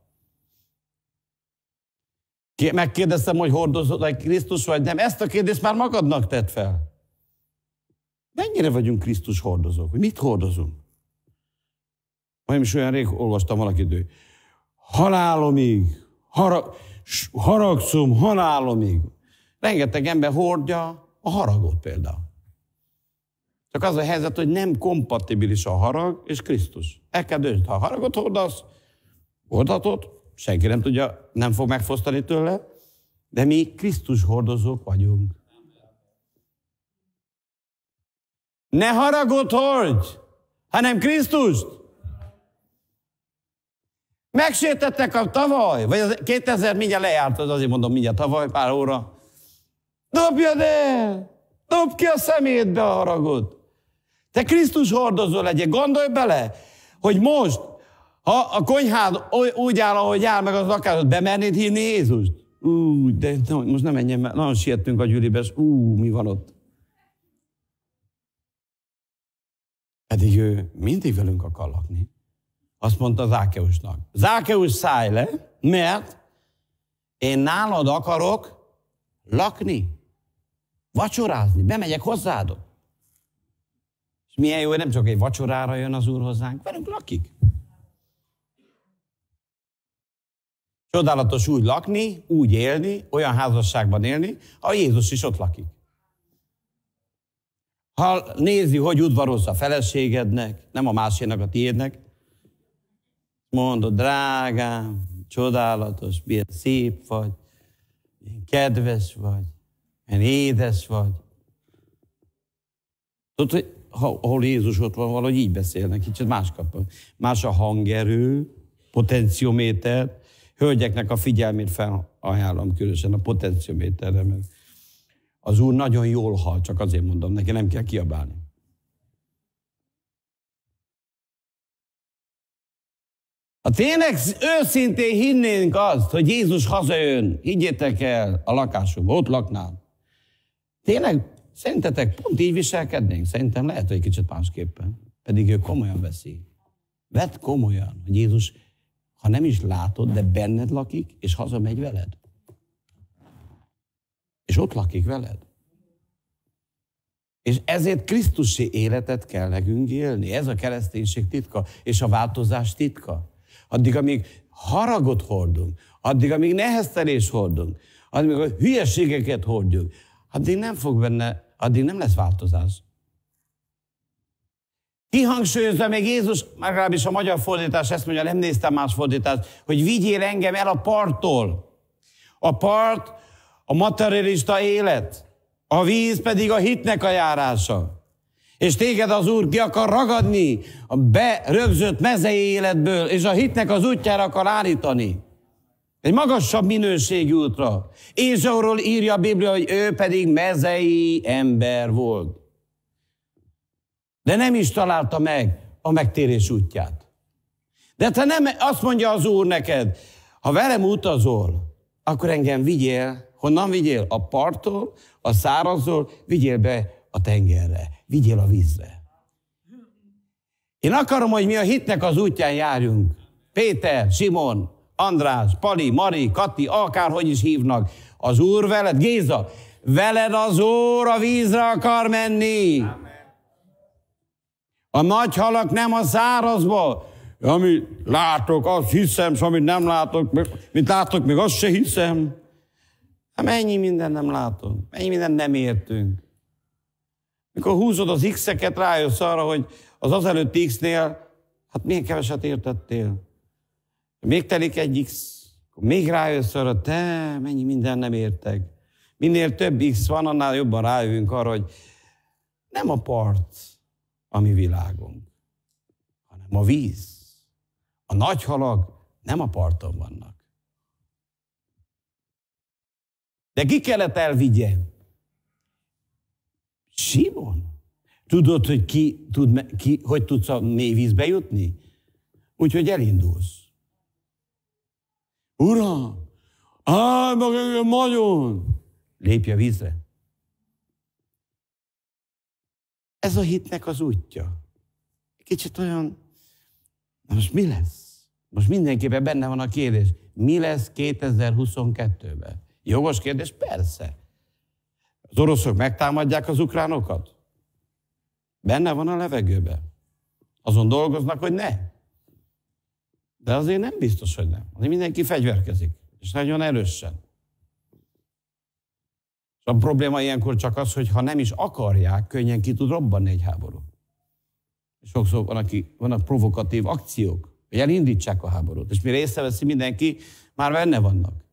A: Megkérdeztem, hogy hordozod egy Krisztus vagy nem. Ezt a kérdést már magadnak tett fel. Mennyire vagyunk Krisztus hordozók? mit hordozunk? Majd is olyan rég olvastam valakit, hogy halálomig, harag, haragszom halálomig. Rengeteg ember hordja a haragot például. Csak az a helyzet, hogy nem kompatibilis a harag és Krisztus. El kell döntsd, ha a haragot hordasz, hordhatod, senki nem tudja, nem fog megfosztani tőle, de mi Krisztus hordozók vagyunk. Ne haragot hordj, hanem Krisztust. Megsértettek a tavaly, vagy az 2000 mindjárt lejárt, az azért mondom mindjárt tavaly, pár óra. Dobjad el! Dobd ki a szemétbe a haragot! Te Krisztus hordozó legyen, Gondolj bele, hogy most, ha a konyhád úgy áll, ahogy áll meg az lakásod, bemernéd hívni Jézust? Ú, de most nem menjen, mert nagyon siettünk a gyűlibe, és ú, mi van ott? Pedig ő mindig velünk akar lakni. Azt mondta Zákeusnak. Zákeus szállj le, mert én nálad akarok lakni vacsorázni, bemegyek hozzád. És milyen jó, hogy nem csak egy vacsorára jön az Úr hozzánk, velünk lakik. Csodálatos úgy lakni, úgy élni, olyan házasságban élni, ha Jézus is ott lakik. Ha nézi, hogy udvarolsz a feleségednek, nem a másénak, a tiédnek, mondod, drágám, csodálatos, milyen szép vagy, milyen kedves vagy, mert édes vagy. Tudod, hogy ha, ahol Jézus ott van, valahogy így beszélnek, kicsit másképp. Más a hangerő, potenciométer. Hölgyeknek a figyelmét felajánlom különösen a potenciométerre, mert az úr nagyon jól hall, csak azért mondom, neki nem kell kiabálni. Ha tényleg őszintén hinnénk azt, hogy Jézus hazajön, higgyétek el a lakásunkba, ott laknál, Tényleg szerintetek pont így viselkednénk? Szerintem lehet, hogy egy kicsit másképpen. Pedig ő komolyan veszi. Vedd komolyan, hogy Jézus, ha nem is látod, de benned lakik, és hazamegy veled. És ott lakik veled. És ezért Krisztusi életet kell nekünk élni. Ez a kereszténység titka, és a változás titka. Addig, amíg haragot hordunk, addig, amíg neheztelés hordunk, addig, amíg a hülyeségeket hordjuk, addig nem fog benne, addig nem lesz változás. Kihangsúlyozza még Jézus, legalábbis a magyar fordítás ezt mondja, nem néztem más fordítást, hogy vigyél engem el a parttól. A part a materialista élet, a víz pedig a hitnek a járása. És téged az Úr ki akar ragadni a berögzött mezei életből, és a hitnek az útjára akar állítani. Egy magasabb minőségű útra. Ézsauról írja a Biblia, hogy ő pedig mezei ember volt. De nem is találta meg a megtérés útját. De te nem, azt mondja az Úr neked, ha velem utazol, akkor engem vigyél, honnan vigyél? A parttól, a szárazról, vigyél be a tengerre, vigyél a vízre. Én akarom, hogy mi a hitnek az útján járjunk. Péter, Simon, András, Pali, Mari, Kati, akárhogy is hívnak. Az Úr veled, Géza, veled az Úr a vízre akar menni. A nagy halak nem a szárazba, ami látok, azt hiszem, és amit nem látok, mint látok, még azt se hiszem. Hát mennyi minden nem látunk, mennyi minden nem értünk. Mikor húzod az X-eket, rájössz arra, hogy az azelőtt X-nél, hát milyen keveset értettél. Még telik egy X, akkor még rájössz arra, te mennyi minden nem értek. Minél több X van, annál jobban rájövünk arra, hogy nem a part a mi világunk, hanem a víz. A nagy halag nem a parton vannak. De ki kellett elvigye? Simon. Tudod, hogy ki, tud, ki, hogy tudsz a mély vízbe jutni? Úgyhogy elindulsz. Uram, meg engem nagyon! Lépj a vízre. Ez a hitnek az útja. Kicsit olyan, na most mi lesz? Most mindenképpen benne van a kérdés. Mi lesz 2022-ben? Jogos kérdés? Persze. Az oroszok megtámadják az ukránokat? Benne van a levegőbe. Azon dolgoznak, hogy ne. De azért nem biztos, hogy nem. Azért mindenki fegyverkezik, és nagyon erősen. És a probléma ilyenkor csak az, hogy ha nem is akarják, könnyen ki tud robbanni egy háború. És sokszor van, aki, vannak provokatív akciók, hogy elindítsák a háborút, és mire észreveszi mindenki, már benne vannak.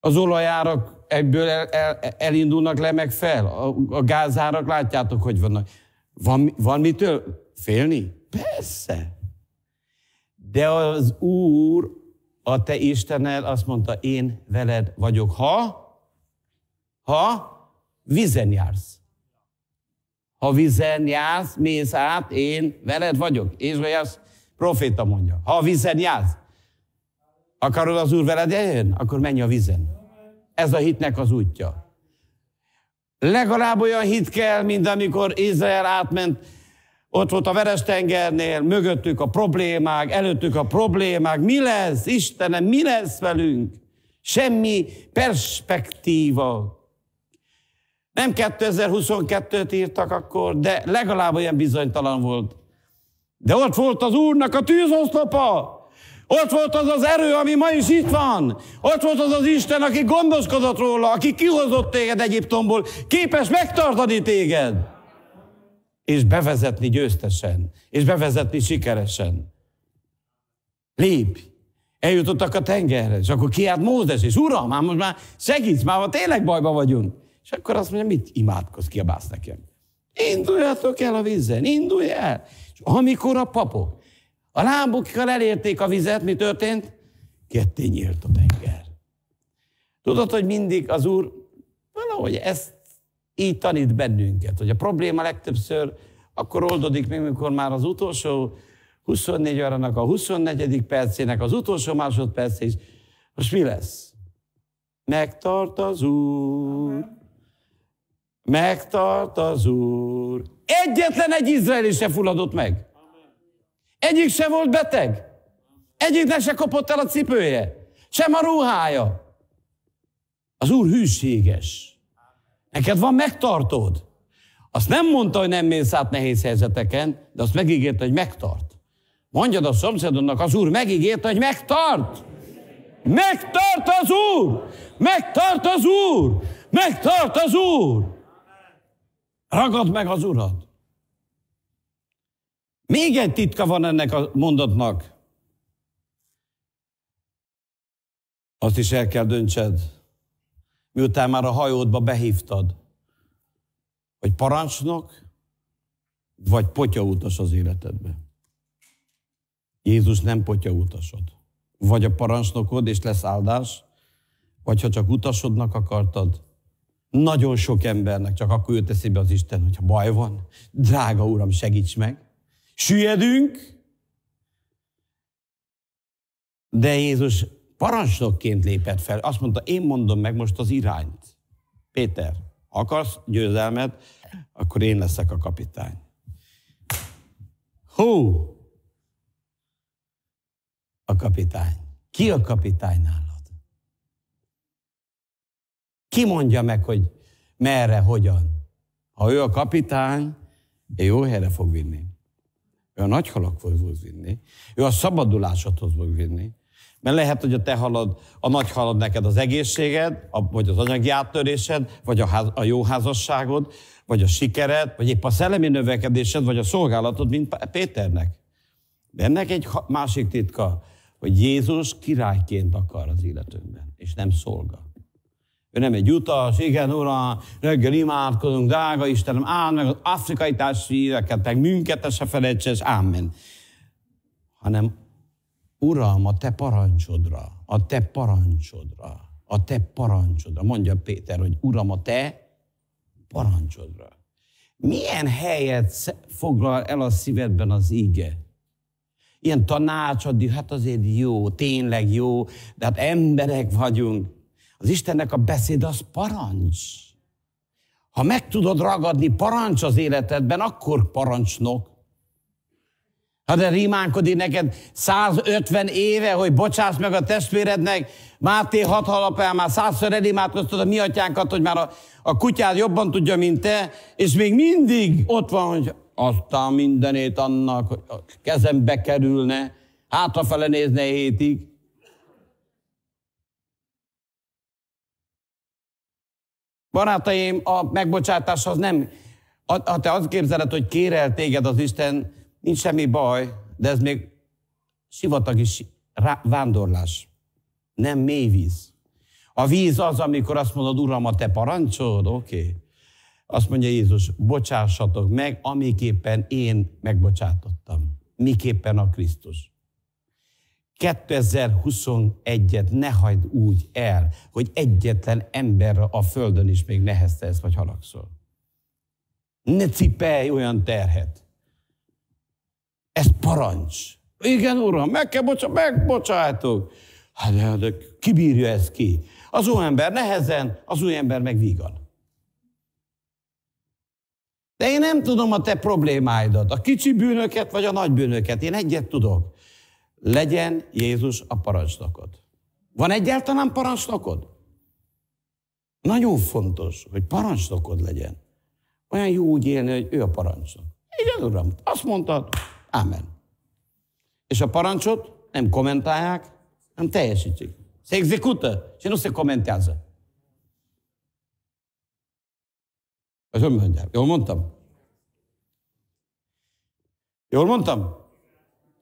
A: Az olajárak egyből el, el, elindulnak le, meg fel. A, a gázárak látjátok, hogy vannak. Van, van mitől félni? Persze. De az Úr, a te Istenel, azt mondta, én veled vagyok, ha, ha vizen jársz. Ha vizen jársz, mész át, én veled vagyok. az proféta mondja. Ha vizen jársz, akarod az Úr veled eljön, akkor menj a vizen. Ez a hitnek az útja. Legalább olyan hit kell, mint amikor Izrael átment ott volt a Veres-tengernél, mögöttük a problémák, előttük a problémák. Mi lesz, Istenem, mi lesz velünk? Semmi perspektíva. Nem 2022-t írtak akkor, de legalább olyan bizonytalan volt. De ott volt az Úrnak a tűzoszlopa, ott volt az az erő, ami ma is itt van. Ott volt az az Isten, aki gondoskodott róla, aki kihozott téged Egyiptomból, képes megtartani téged és bevezetni győztesen, és bevezetni sikeresen. Lépj! Eljutottak a tengerre, és akkor kiállt Mózes, és uram, már hát most már segíts, már ha tényleg bajba vagyunk. És akkor azt mondja, mit imádkoz, kiabász nekem? Induljatok el a vízen, indulj el! És amikor a papok a lábukkal elérték a vizet, mi történt? Ketté nyílt a tenger. Tudod, hogy mindig az Úr valahogy ezt így tanít bennünket, hogy a probléma legtöbbször akkor oldódik még, amikor már az utolsó 24 órának, a 24. percének, az utolsó másodperc is. Most mi lesz? Megtart az Úr. Megtart az Úr. Egyetlen egy izraeli se fulladott meg. Egyik se volt beteg. Egyiknek se kopott el a cipője. Sem a ruhája. Az Úr hűséges. Neked van megtartód. Azt nem mondta, hogy nem mész át nehéz helyzeteken, de azt megígérte, hogy megtart. Mondjad a szomszédodnak, az Úr megígérte, hogy megtart. Megtart az Úr! Megtart az Úr! Megtart az Úr! Ragad meg az Urat! Még egy titka van ennek a mondatnak. Azt is el kell döntsed, miután már a hajódba behívtad, hogy parancsnok, vagy potyautas az életedbe. Jézus nem potyautasod. Vagy a parancsnokod, és lesz áldás, vagy ha csak utasodnak akartad, nagyon sok embernek csak akkor jött eszébe az Isten, hogyha baj van, drága Uram, segíts meg. Süllyedünk, de Jézus parancsnokként lépett fel. Azt mondta, én mondom meg most az irányt. Péter, akarsz győzelmet, akkor én leszek a kapitány. Hú! A kapitány. Ki a kapitány nálad? Ki mondja meg, hogy merre, hogyan? Ha ő a kapitány, én jó helyre fog vinni. Ő a nagy halakhoz fog vinni. Ő a szabadulásodhoz fog vinni. Mert lehet, hogy a te halad, a nagy halad neked az egészséged, a, vagy az anyagi áttörésed, vagy a, ház, a jó házasságod, vagy a sikered, vagy épp a szellemi növekedésed, vagy a szolgálatod, mint Péternek. De ennek egy másik titka, hogy Jézus királyként akar az életünkben, és nem szolga. Ő nem egy utas, igen, uram, reggel imádkozunk, drága Istenem, áll meg az afrikai társadalmi meg minket, se és ámen. Hanem Uram, a te parancsodra, a te parancsodra, a te parancsodra. Mondja Péter, hogy Uram, a te parancsodra. Milyen helyet foglal el a szívedben az ige? Ilyen tanácsadni, hát azért jó, tényleg jó, de hát emberek vagyunk. Az Istennek a beszéd az parancs. Ha meg tudod ragadni parancs az életedben, akkor parancsnok. Ha de rímánkodik neked 150 éve, hogy bocsáss meg a testvérednek, Máté hat alapján már százszor elimádkoztad a mi atyánkat, hogy már a, a kutyád jobban tudja, mint te, és még mindig ott van, hogy aztán mindenét annak, hogy a kezembe kerülne, hátrafele nézne hétig. Barátaim, a megbocsátás az nem, ha te azt képzeled, hogy kérel téged az Isten, Nincs semmi baj, de ez még sivatag is vándorlás. Nem mély víz. A víz az, amikor azt mondod, Uram, a te parancsod, oké. Okay. Azt mondja Jézus, bocsássatok meg, amiképpen én megbocsátottam. Miképpen a Krisztus. 2021-et ne hagyd úgy el, hogy egyetlen emberre a Földön is még ezt, vagy haragszol. Ne cipelj olyan terhet. Ez parancs. Igen, uram, meg kell bocsa, megbocsátok. Hát de, de ki bírja ezt ki? Az új ember nehezen, az új ember meg vígan. De én nem tudom a te problémáidat, a kicsi bűnöket vagy a nagy bűnöket. Én egyet tudok. Legyen Jézus a parancsnokod. Van egyáltalán parancsnokod? Nagyon fontos, hogy parancsnokod legyen. Olyan jó úgy élni, hogy ő a parancsnok. Igen, uram, azt mondtad, Ámen. És a parancsot nem kommentálják, nem teljesítik. Se execută și nu se comentează. Așa mondják. Jól mondtam? Jól mondtam?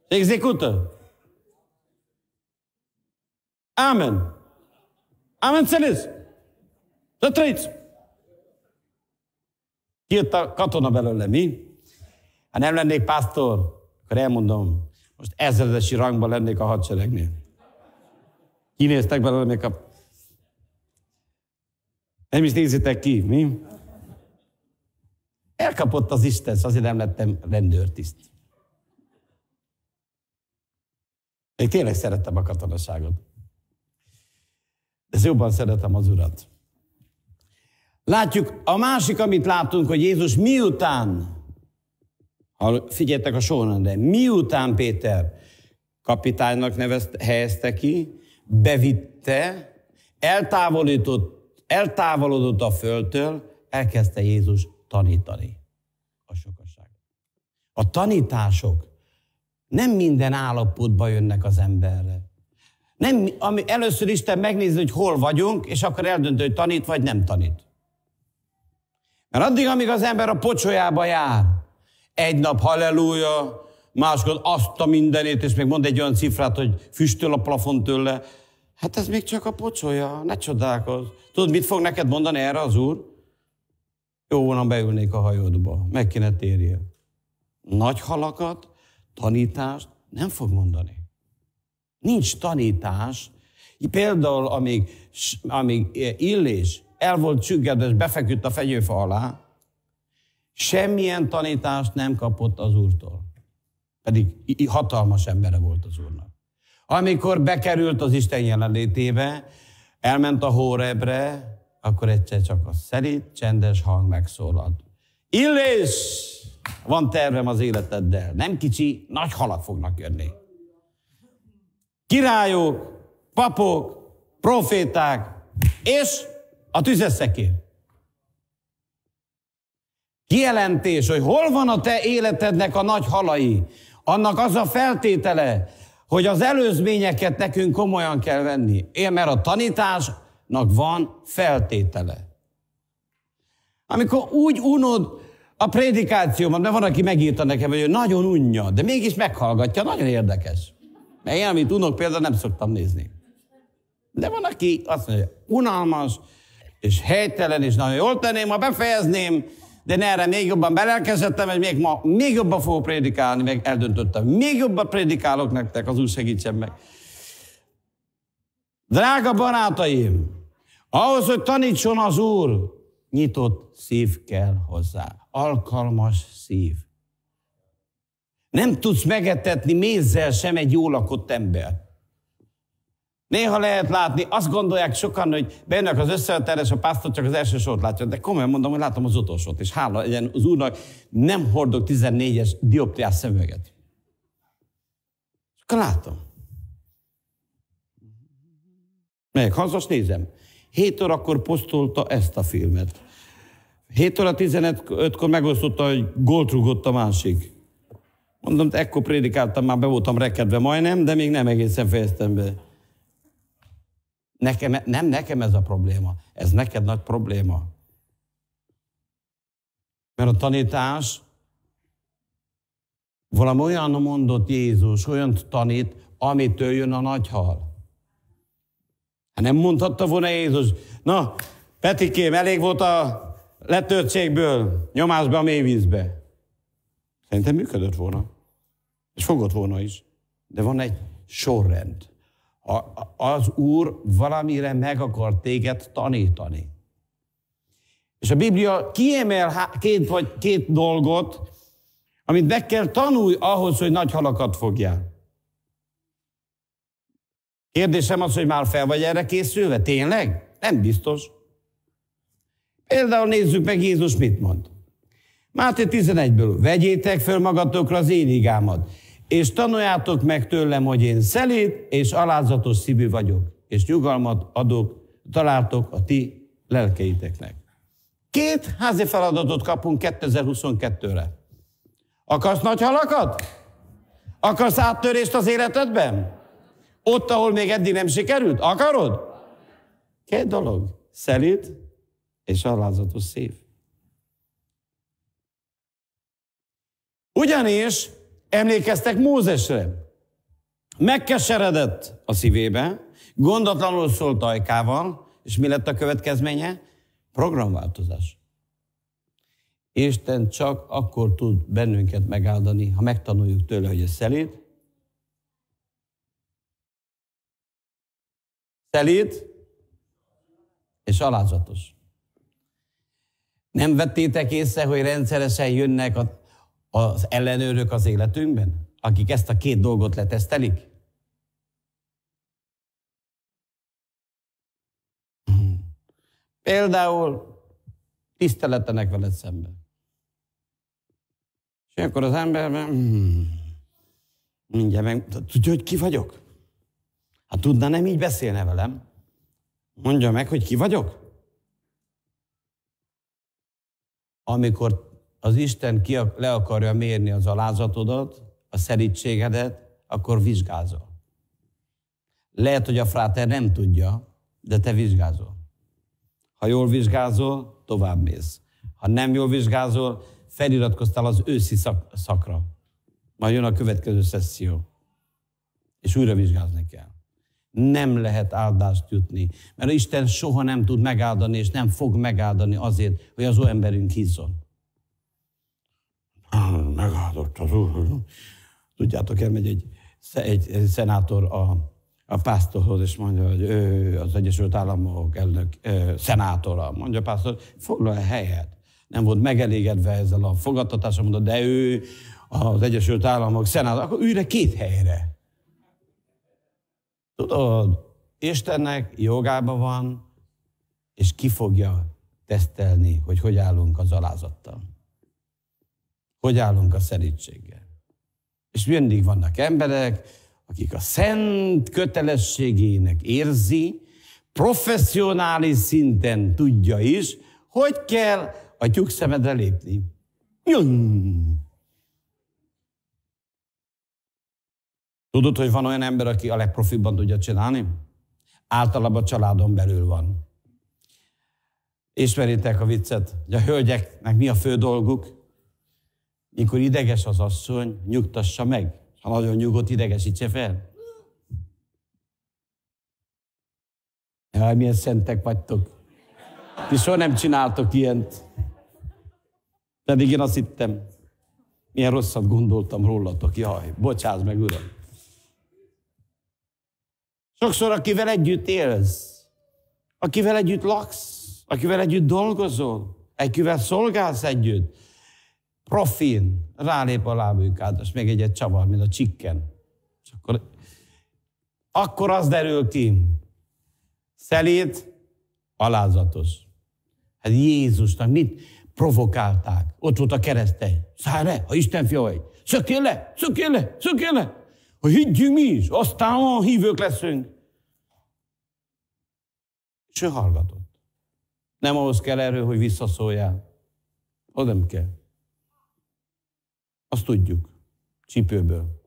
A: Se execută. Amen. Am înțeles. Să trăiți. Jött a katona belőle, mi? Ha nem lennék pásztor, akkor elmondom, most ezredesi rangban lennék a hadseregnél. Kinéztek belőle még a... Nem is nézitek ki, mi? Elkapott az Isten, szóval azért nem lettem rendőrtiszt. Én tényleg szerettem a katonaságot. De jobban szeretem az Urat. Látjuk, a másik, amit látunk, hogy Jézus miután a, figyeljetek a Miután Péter kapitánynak nevezte helyezte ki, bevitte, eltávolított, eltávolodott a földtől, elkezdte Jézus tanítani a sokaság. A tanítások nem minden állapotba jönnek az emberre. Nem, ami, először Isten megnézi, hogy hol vagyunk, és akkor eldöntő, hogy tanít vagy nem tanít. Mert addig, amíg az ember a pocsolyába jár, egy nap halleluja, máskor azt a mindenét, és még mond egy olyan cifrát, hogy füstöl a plafon tőle. Hát ez még csak a pocsolya, ne csodálkozz. Tudod, mit fog neked mondani erre az úr? Jó volna beülnék a hajódba, meg kéne térjél. Nagy halakat, tanítást nem fog mondani. Nincs tanítás. Például, amíg, amíg eh, Illés el volt csüggedve, és befeküdt a fenyőfa alá, Semmilyen tanítást nem kapott az Úrtól. Pedig hatalmas embere volt az Úrnak. Amikor bekerült az Isten jelenlétébe, elment a hórebre, akkor egyszer csak a szerint csendes hang megszólalt. Illés! Van tervem az életeddel. Nem kicsi, nagy halak fognak jönni. Királyok, papok, proféták, és a tüzeszekért kijelentés, hogy hol van a te életednek a nagy halai, annak az a feltétele, hogy az előzményeket nekünk komolyan kell venni. Én, mert a tanításnak van feltétele. Amikor úgy unod a prédikációmat, mert van, aki megírta nekem, hogy ő nagyon unja, de mégis meghallgatja, nagyon érdekes. Mert én, amit unok, például nem szoktam nézni. De van, aki azt mondja, unalmas, és helytelen, és nagyon jól tenném, ha befejezném, de én erre még jobban belelkezettem, és még ma még jobban fogok prédikálni, meg eldöntöttem. Még jobban prédikálok nektek, az Úr segítsen meg. Drága barátaim, ahhoz, hogy tanítson az Úr, nyitott szív kell hozzá. Alkalmas szív. Nem tudsz megetetni mézzel sem egy jólakott embert. Néha lehet látni, azt gondolják sokan, hogy bejönnek az összevetelre, és a pásztor csak az első sort látja. De komolyan mondom, hogy látom az utolsót, és hála legyen az úrnak, nem hordok 14-es dioptriás szemüveget. akkor látom. Melyek hazas nézem. 7 órakor posztolta ezt a filmet. 7 óra 15-kor megosztotta, hogy gólt rúgott a másik. Mondom, ekkor prédikáltam, már be voltam rekedve majdnem, de még nem egészen fejeztem be. Nekem, nem nekem ez a probléma, ez neked nagy probléma. Mert a tanítás valami olyan mondott Jézus, olyan tanít, amitől jön a nagyhal. Hát nem mondhatta volna Jézus, na, Petikém, elég volt a letörtségből, nyomásba a mély vízbe. Szerintem működött volna. És fogott volna is. De van egy sorrend. A, az Úr valamire meg akar téged tanítani. És a Biblia kiemel két, vagy két dolgot, amit meg kell tanulj ahhoz, hogy nagy halakat fogjál. Kérdésem az, hogy már fel vagy erre készülve? Tényleg? Nem biztos. Például nézzük meg Jézus mit mond. Máté 11-ből, vegyétek föl magatokra az én igámat és tanuljátok meg tőlem, hogy én szelét és alázatos szívű vagyok, és nyugalmat adok, találtok a ti lelkeiteknek. Két házi feladatot kapunk 2022-re. Akarsz nagy halakat? Akarsz áttörést az életedben? Ott, ahol még eddig nem sikerült? Akarod? Két dolog. Szelít és alázatos szív. Ugyanis Emlékeztek Mózesre? Megkeseredett a szívébe, gondatlanul szólt ajkával, és mi lett a következménye? Programváltozás. Isten csak akkor tud bennünket megáldani, ha megtanuljuk tőle, hogy a szelít. Szelít és alázatos. Nem vettétek észre, hogy rendszeresen jönnek a az ellenőrök az életünkben, akik ezt a két dolgot letesztelik? Például tiszteletenek veled szemben. És akkor az emberben hmm, mindjárt meg, tudja, hogy ki vagyok? Ha tudna, nem így beszélne velem. Mondja meg, hogy ki vagyok? Amikor az Isten ki, le akarja mérni az alázatodat, a szerítségedet, akkor vizsgázol. Lehet, hogy a fráter nem tudja, de te vizsgázol. Ha jól vizsgázol, tovább mész. Ha nem jól vizsgázol, feliratkoztál az őszi szak- szakra. Majd jön a következő szesszió. És újra vizsgázni kell. Nem lehet áldást jutni, mert Isten soha nem tud megáldani, és nem fog megáldani azért, hogy az olyan emberünk hízzon megáldott az úr. Tudjátok, elmegy egy, egy szenátor a, a pásztorhoz, és mondja, hogy ő az Egyesült Államok elnök ö, szenátora. Mondja a pásztor, foglal helyet. Nem volt megelégedve ezzel a fogadtatással, mondta, de ő az Egyesült Államok szenátora. Akkor ülj két helyre. Tudod, Istennek jogában van, és ki fogja tesztelni, hogy hogy állunk az alázattal hogy állunk a szerítséggel. És mindig vannak emberek, akik a szent kötelességének érzi, professzionális szinten tudja is, hogy kell a tyúk szemedre lépni. Jön! Tudod, hogy van olyan ember, aki a legprofibban tudja csinálni? Általában a családon belül van. Ismeritek a viccet, hogy a hölgyeknek mi a fő dolguk? Mikor ideges az asszony, nyugtassa meg. Ha nagyon nyugodt, idegesítse fel. Jaj, milyen szentek vagytok. Ti soha nem csináltok ilyent. Pedig én azt hittem, milyen rosszat gondoltam rólatok. Jaj, bocsáss meg, uram. Sokszor akivel együtt élsz, akivel együtt laksz, akivel együtt dolgozol, akivel szolgálsz együtt, profin, rálép a lábujkád, és még egyet csavar, mint a csikken. És akkor, akkor az derül ki. szelét, alázatos. Hát Jézusnak mit provokálták? Ott volt a keresztény. Szállj le, ha Isten fia vagy. Szökjél le, szökjél le, szökjél le. Ha higgyünk mi is, aztán a hívők leszünk. És ő hallgatott. Nem ahhoz kell erő, hogy visszaszóljál. Az nem kell. Azt tudjuk. Csípőből.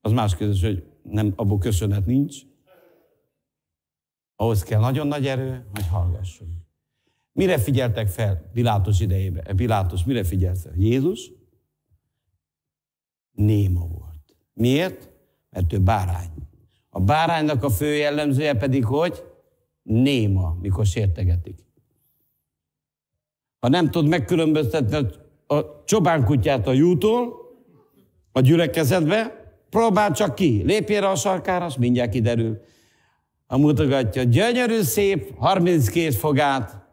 A: Az más kérdés, hogy nem, abból köszönet nincs. Ahhoz kell nagyon nagy erő, hogy hallgasson. Mire figyeltek fel Pilátus idejében? Pilátus mire figyelt fel? Jézus néma volt. Miért? Mert ő bárány. A báránynak a fő jellemzője pedig, hogy néma, mikor sértegetik. Ha nem tud megkülönböztetni a a Csobán kutyát a jútól, a gyülekezetbe, próbál csak ki, lépjél a sarkára, és mindjárt kiderül. A mutogatja, gyönyörű szép, 32 fogát.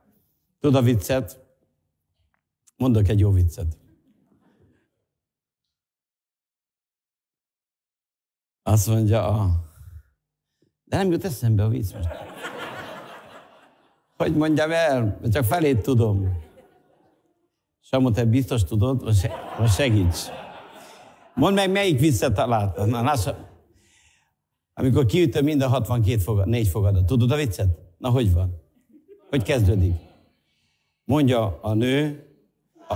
A: Tud a viccet? Mondok egy jó viccet. Azt mondja a... De nem jut eszembe a vicc most. Hogy mondjam el? Csak felét tudom. Samu, te biztos tudod, hogy segíts. Mondd meg, melyik viccet találtad? Na, nása. Amikor kiütöm mind a 62 fogad, 4 fogadat. Tudod a viccet? Na, hogy van? Hogy kezdődik? Mondja a nő a,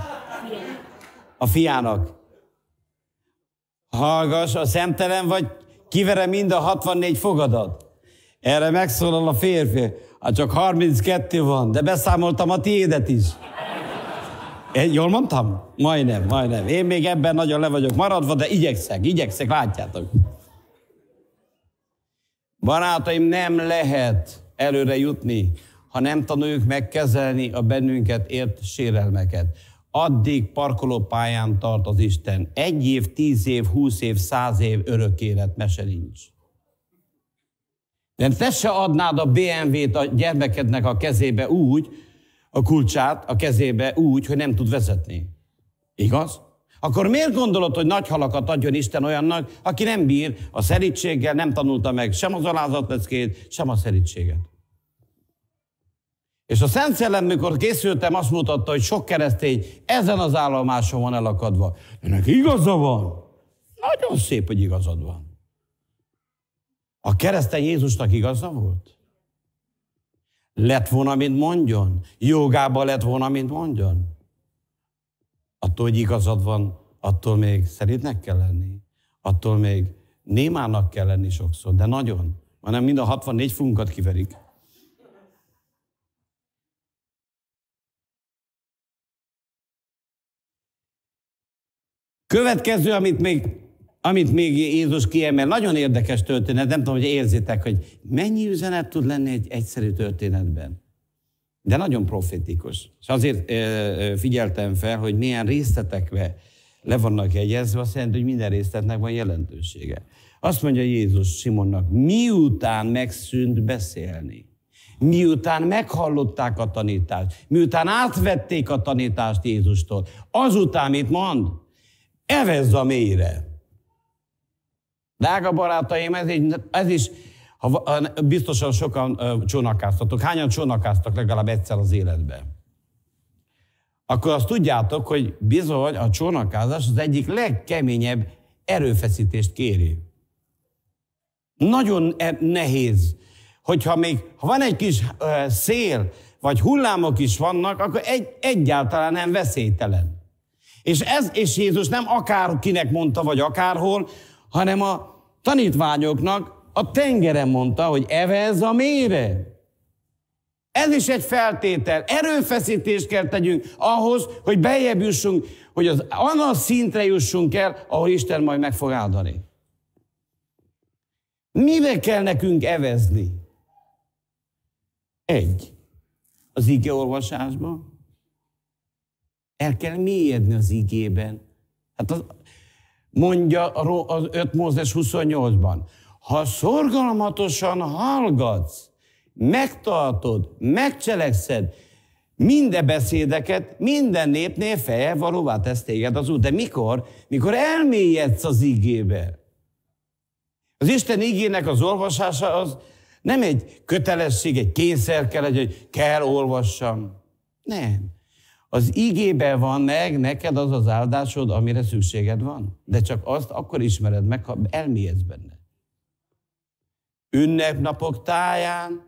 A: a fiának. Hallgass, a szemtelen vagy, kivere mind a 64 fogadat. Erre megszólal a férfi. Hát csak 32 van, de beszámoltam a tiédet is. Én e, jól mondtam? Majdnem, majdnem. Én még ebben nagyon le vagyok maradva, de igyekszek, igyekszek, látjátok. Barátaim, nem lehet előre jutni, ha nem tanuljuk megkezelni a bennünket ért sérelmeket. Addig parkolópályán tart az Isten. Egy év, tíz év, húsz év, száz év örök élet, mese nincs. De te se adnád a BMW-t a gyermekednek a kezébe úgy, a kulcsát a kezébe úgy, hogy nem tud vezetni. Igaz? Akkor miért gondolod, hogy nagy halakat adjon Isten olyannak, aki nem bír a szerítséggel, nem tanulta meg sem az alázatleckét, sem a szerítséget? És a Szent Szellem, mikor készültem, azt mutatta, hogy sok keresztény ezen az állomáson van elakadva. Ennek igaza van. Nagyon szép, hogy igazad van. A keresztény Jézusnak igaza volt? lett volna, mint mondjon. Jogába lett volna, mint mondjon. Attól, hogy igazad van, attól még szerintnek kell lenni. Attól még némának kell lenni sokszor, de nagyon. Hanem mind a 64 funkat kiverik. Következő, amit még amit még Jézus kiemel, nagyon érdekes történet, nem tudom, hogy érzitek, hogy mennyi üzenet tud lenni egy egyszerű történetben. De nagyon profetikus. És azért figyeltem fel, hogy milyen részletekbe le vannak jegyezve, azt jelenti, hogy minden részletnek van jelentősége. Azt mondja Jézus Simonnak, miután megszűnt beszélni, miután meghallották a tanítást, miután átvették a tanítást Jézustól, azután mit mond? Evezz a mélyre. Drága barátaim, ez, egy, ez is, ha, biztosan sokan ö, csónakáztatok. Hányan csónakáztak legalább egyszer az életben? Akkor azt tudjátok, hogy bizony a csónakázás az egyik legkeményebb erőfeszítést kéri. Nagyon e- nehéz. Hogyha még ha van egy kis ö, szél, vagy hullámok is vannak, akkor egy, egyáltalán nem veszélytelen. És ez, és Jézus nem akárkinek mondta, vagy akárhol, hanem a tanítványoknak a tengere mondta, hogy evez a mére. Ez is egy feltétel. Erőfeszítést kell tegyünk ahhoz, hogy bejebb jussunk, hogy az anna szintre jussunk el, ahol Isten majd meg fog áldani. Mire kell nekünk evezni? Egy. Az ige olvasásban. El kell mélyedni az igében. Hát az, mondja az 5 Mózes 28-ban. Ha szorgalmatosan hallgatsz, megtartod, megcselekszed, minden beszédeket, minden népnél feje valóvá tesz téged az út. De mikor? Mikor elmélyedsz az igébe. Az Isten igének az olvasása az nem egy kötelesség, egy kényszer kell, hogy kell olvassam. Nem. Az ígébe van meg neked az az áldásod, amire szükséged van. De csak azt akkor ismered meg, ha elmélyedsz benne. Ünnepnapok táján,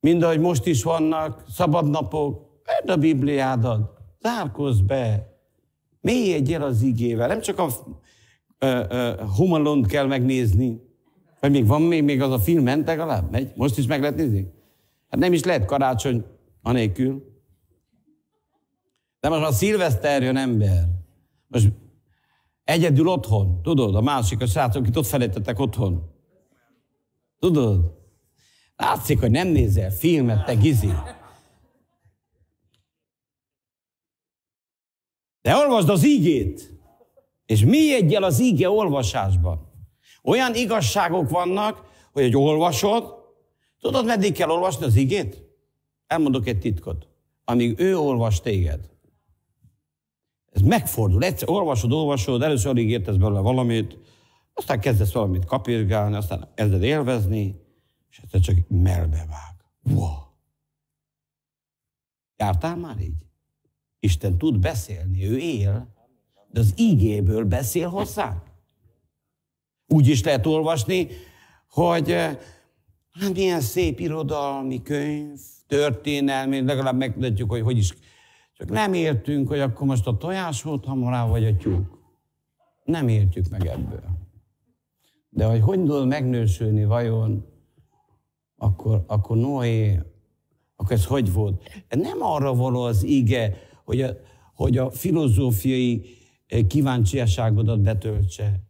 A: mind ahogy most is vannak, szabadnapok, vedd a Bibliádat, zárkozz be, mélyedj az igével. Nem csak a Humalont kell megnézni, vagy még van még, még az a film ment legalább, megy, most is meg lehet nézni. Hát nem is lehet karácsony anélkül. De most a szilveszter jön ember. Most egyedül otthon, tudod, a másik, a srácok, akit ott felejtettek otthon. Tudod? Látszik, hogy nem nézel filmet, te gizi. De olvasd az ígét. És mi egyel az íge olvasásban? Olyan igazságok vannak, hogy egy olvasod, tudod, meddig kell olvasni az ígét? Elmondok egy titkot. Amíg ő olvas téged, ez megfordul. Egyszer olvasod, olvasod, először alig értesz belőle valamit, aztán kezdesz valamit kapirgálni, aztán kezded élvezni, és ez csak merbe vág. Wow. Jártál már így? Isten tud beszélni, ő él, de az ígéből beszél hozzá. Úgy is lehet olvasni, hogy eh, hát milyen szép irodalmi könyv, történelmi, legalább megmutatjuk, hogy hogy is csak nem értünk, hogy akkor most a tojás volt hamarabb, vagy a tyúk. Nem értjük meg ebből. De hogy hogy tud megnősülni vajon, akkor, akkor Noé, akkor ez hogy volt? Nem arra való az ige, hogy a, hogy a filozófiai eh, kíváncsiságodat betöltse,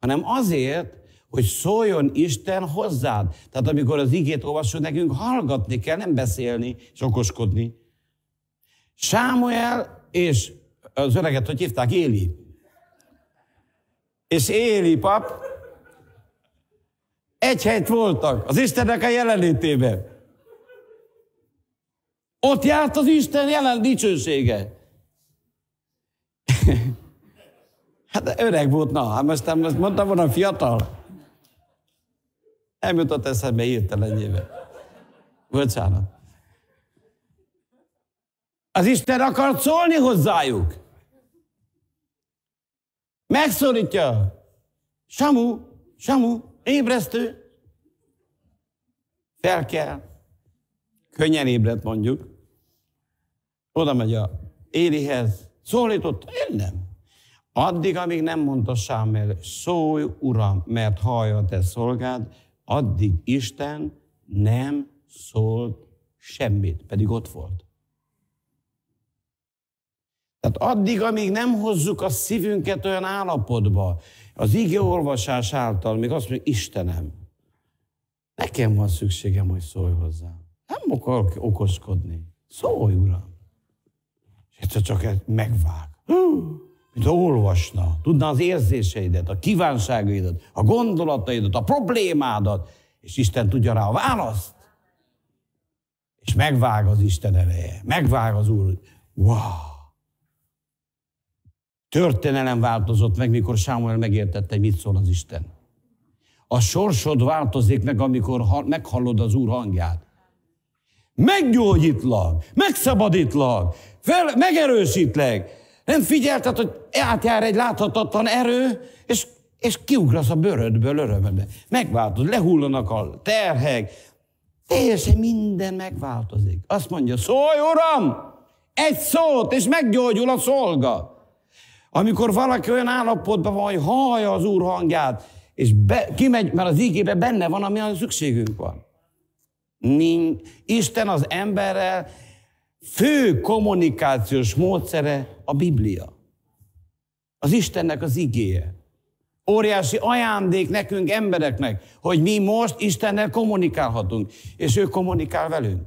A: hanem azért, hogy szóljon Isten hozzád. Tehát amikor az igét olvasod, nekünk hallgatni kell, nem beszélni és okoskodni. Sámuel és az öreget, hogy hívták, Éli. És Éli pap egy helyt voltak az Istennek a jelenlétében. Ott járt az Isten jelen dicsősége. hát öreg volt, na, hát most, mondtam volna fiatal. Nem jutott eszembe hirtelenjével. Bocsánat. Az Isten akar szólni hozzájuk. Megszólítja. Samu, Samu, ébresztő. Fel kell. Könnyen ébredt mondjuk. Oda megy a Élihez. Szólított? Én nem. Addig, amíg nem mondta Sámmel, szólj, Uram, mert hallja te szolgád, addig Isten nem szólt semmit, pedig ott volt. Tehát addig, amíg nem hozzuk a szívünket olyan állapotba, az igeolvasás által, még azt mondjuk, Istenem, nekem van szükségem, hogy szólj hozzám. Nem akarok okoskodni. Szólj, Uram. És egyszer csak megvág. Hú, mint olvasna, tudná az érzéseidet, a kívánságaidat, a gondolataidat, a problémádat, és Isten tudja rá a választ. És megvág az Isten eleje, megvág az Úr, wow, Történelem változott meg, mikor Sámuel megértette, mit szól az Isten. A sorsod változik meg, amikor meghallod az Úr hangját. Meggyógyítlak, megszabadítlak, fel, megerősítlek. Nem figyelted, hogy átjár egy láthatatlan erő, és, és kiugrasz a bőrödből örömödbe. Megváltoz, lehullanak a terhek, teljesen minden megváltozik. Azt mondja, szólj, Uram, egy szót, és meggyógyul a szolga. Amikor valaki olyan állapotban van, hogy hallja az Úr hangját, és be, kimegy, mert az ígébe benne van, ami a szükségünk van. Nincs. Isten az emberrel fő kommunikációs módszere a Biblia. Az Istennek az igéje. Óriási ajándék nekünk embereknek, hogy mi most Istennel kommunikálhatunk, és ő kommunikál velünk.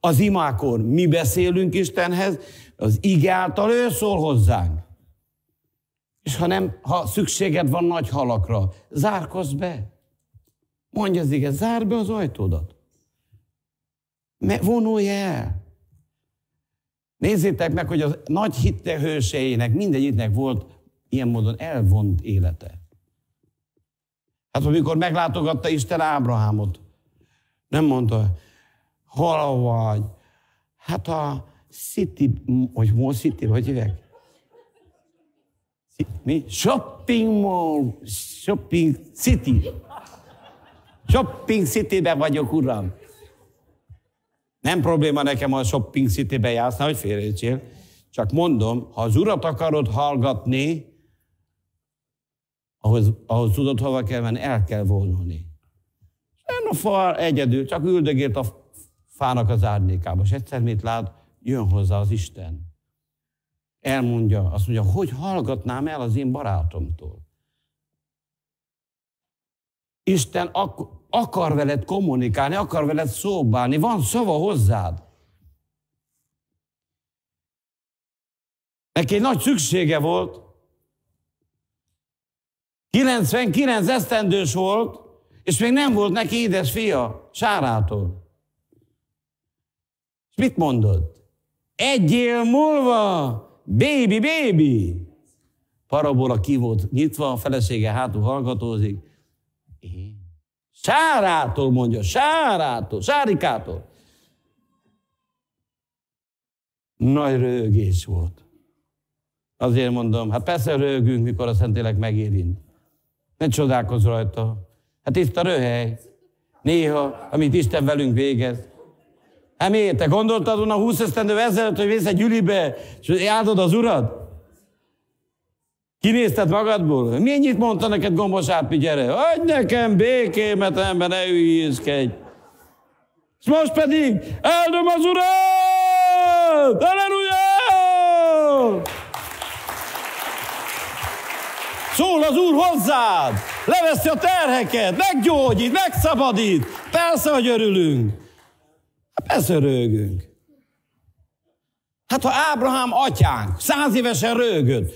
A: Az imákor mi beszélünk Istenhez, az ige által ő szól hozzánk. És ha nem, ha szükséged van nagy halakra, zárkozz be. Mondja az igen, zár be az ajtódat. Vonulj el. Nézzétek meg, hogy a nagy hitte hőseinek, mindegyiknek volt ilyen módon elvont élete. Hát amikor meglátogatta Isten Ábrahámot, nem mondta, hol vagy? Hát a City, hogy most City, hogy hívják? mi shopping shopping shopping mall city vagyok uram. Nem probléma nekem a shopping city-be jársz, hogy félrejtsél. Csak mondom, ha az urat akarod hallgatni, ahhoz, ahhoz tudod, hova kell menni, el kell vonulni. Nem a fa egyedül, csak üldögélt a fának az árnyékába, és egyszer mit lát, jön hozzá az Isten elmondja, azt mondja, hogy hallgatnám el az én barátomtól. Isten ak- akar veled kommunikálni, akar veled szóbálni, van szava hozzád. Neki egy nagy szüksége volt. 99 esztendős volt, és még nem volt neki édes fia, Sárától. És mit mondott? Egy év múlva Baby, baby! Parabola ki volt nyitva, a felesége hátul hallgatózik. Én? Sárától mondja, sárától, sárikától. Nagy rögés volt. Azért mondom, hát persze rögünk, mikor a Szentélek megérint. Ne csodálkozz rajta. Hát itt a röhely. Néha, amit Isten velünk végez. Emi, Te gondoltad volna 20 esztendő ezelőtt, hogy vész egy gyülibe, és áldod az urad? Kinézted magadból? Mennyit mondta neked gombos átpi, gyere? Adj nekem békémet, ember, ne üljészkedj. És most pedig áldom az urat! Halleluja! Szól az Úr hozzád! Leveszi a terheket, meggyógyít, megszabadít. Persze, hogy örülünk. Hát persze rögünk. Hát ha Ábrahám atyánk száz évesen rögött,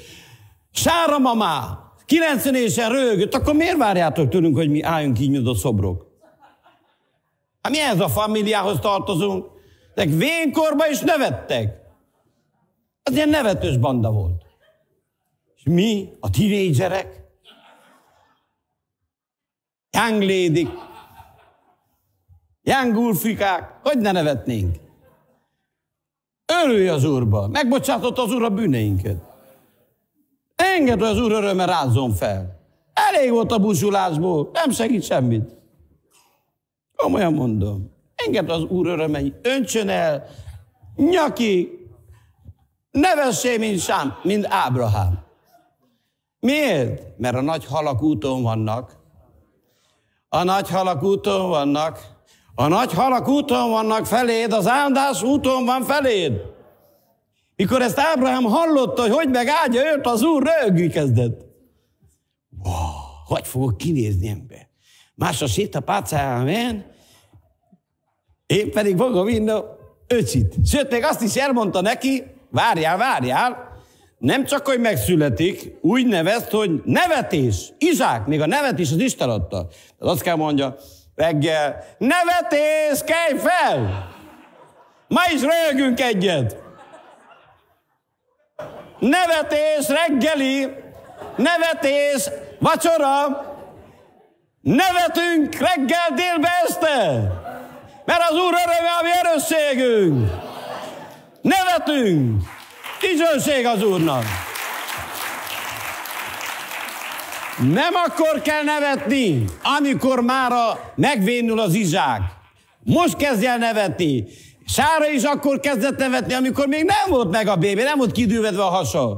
A: Sára mamá 90 évesen rögött, akkor miért várjátok tőlünk, hogy mi álljunk így, mint a szobrok? Hát mi ez a familiához tartozunk? De vénkorba is nevettek. Az ilyen nevetős banda volt. És mi, a tinédzserek, young lady, Jángulfikák, hogy ne nevetnénk? Örülj az Úrba, megbocsátott az Úr a bűneinket. Engedd, hogy az Úr öröme rázzon fel. Elég volt a búsulásból, nem segít semmit. Komolyan mondom. Engedd az Úr öröme, öntsön el, nyaki, nevessé, mint Sám, mint Ábrahám. Miért? Mert a nagy halak úton vannak. A nagy halak úton vannak, a nagy halak úton vannak feléd, az áldás úton van feléd. Mikor ezt Ábrahám hallotta, hogy hogy megáldja őt, az úr röhögni kezdett. Wow, hogy fogok kinézni ember? Más sét a pácáján, én pedig fogom inni a öcsit. Sőt, még azt is elmondta neki, várjál, várjál, nem csak, hogy megszületik, úgy nevezt, hogy nevetés. Izsák, még a nevet is az Isten adta. Az azt kell mondja, reggel, nevetés, kelj fel! Ma is röhögünk egyet! Nevetés, reggeli, nevetés, vacsora, nevetünk reggel, délbe, este, mert az Úr öröme a mi erősségünk. Nevetünk, dicsőség az Úrnak. Nem akkor kell nevetni, amikor már megvénül az izsák. Most kezdj el nevetni. Sára is akkor kezdett nevetni, amikor még nem volt meg a bébi, nem volt kidűvedve a hasa.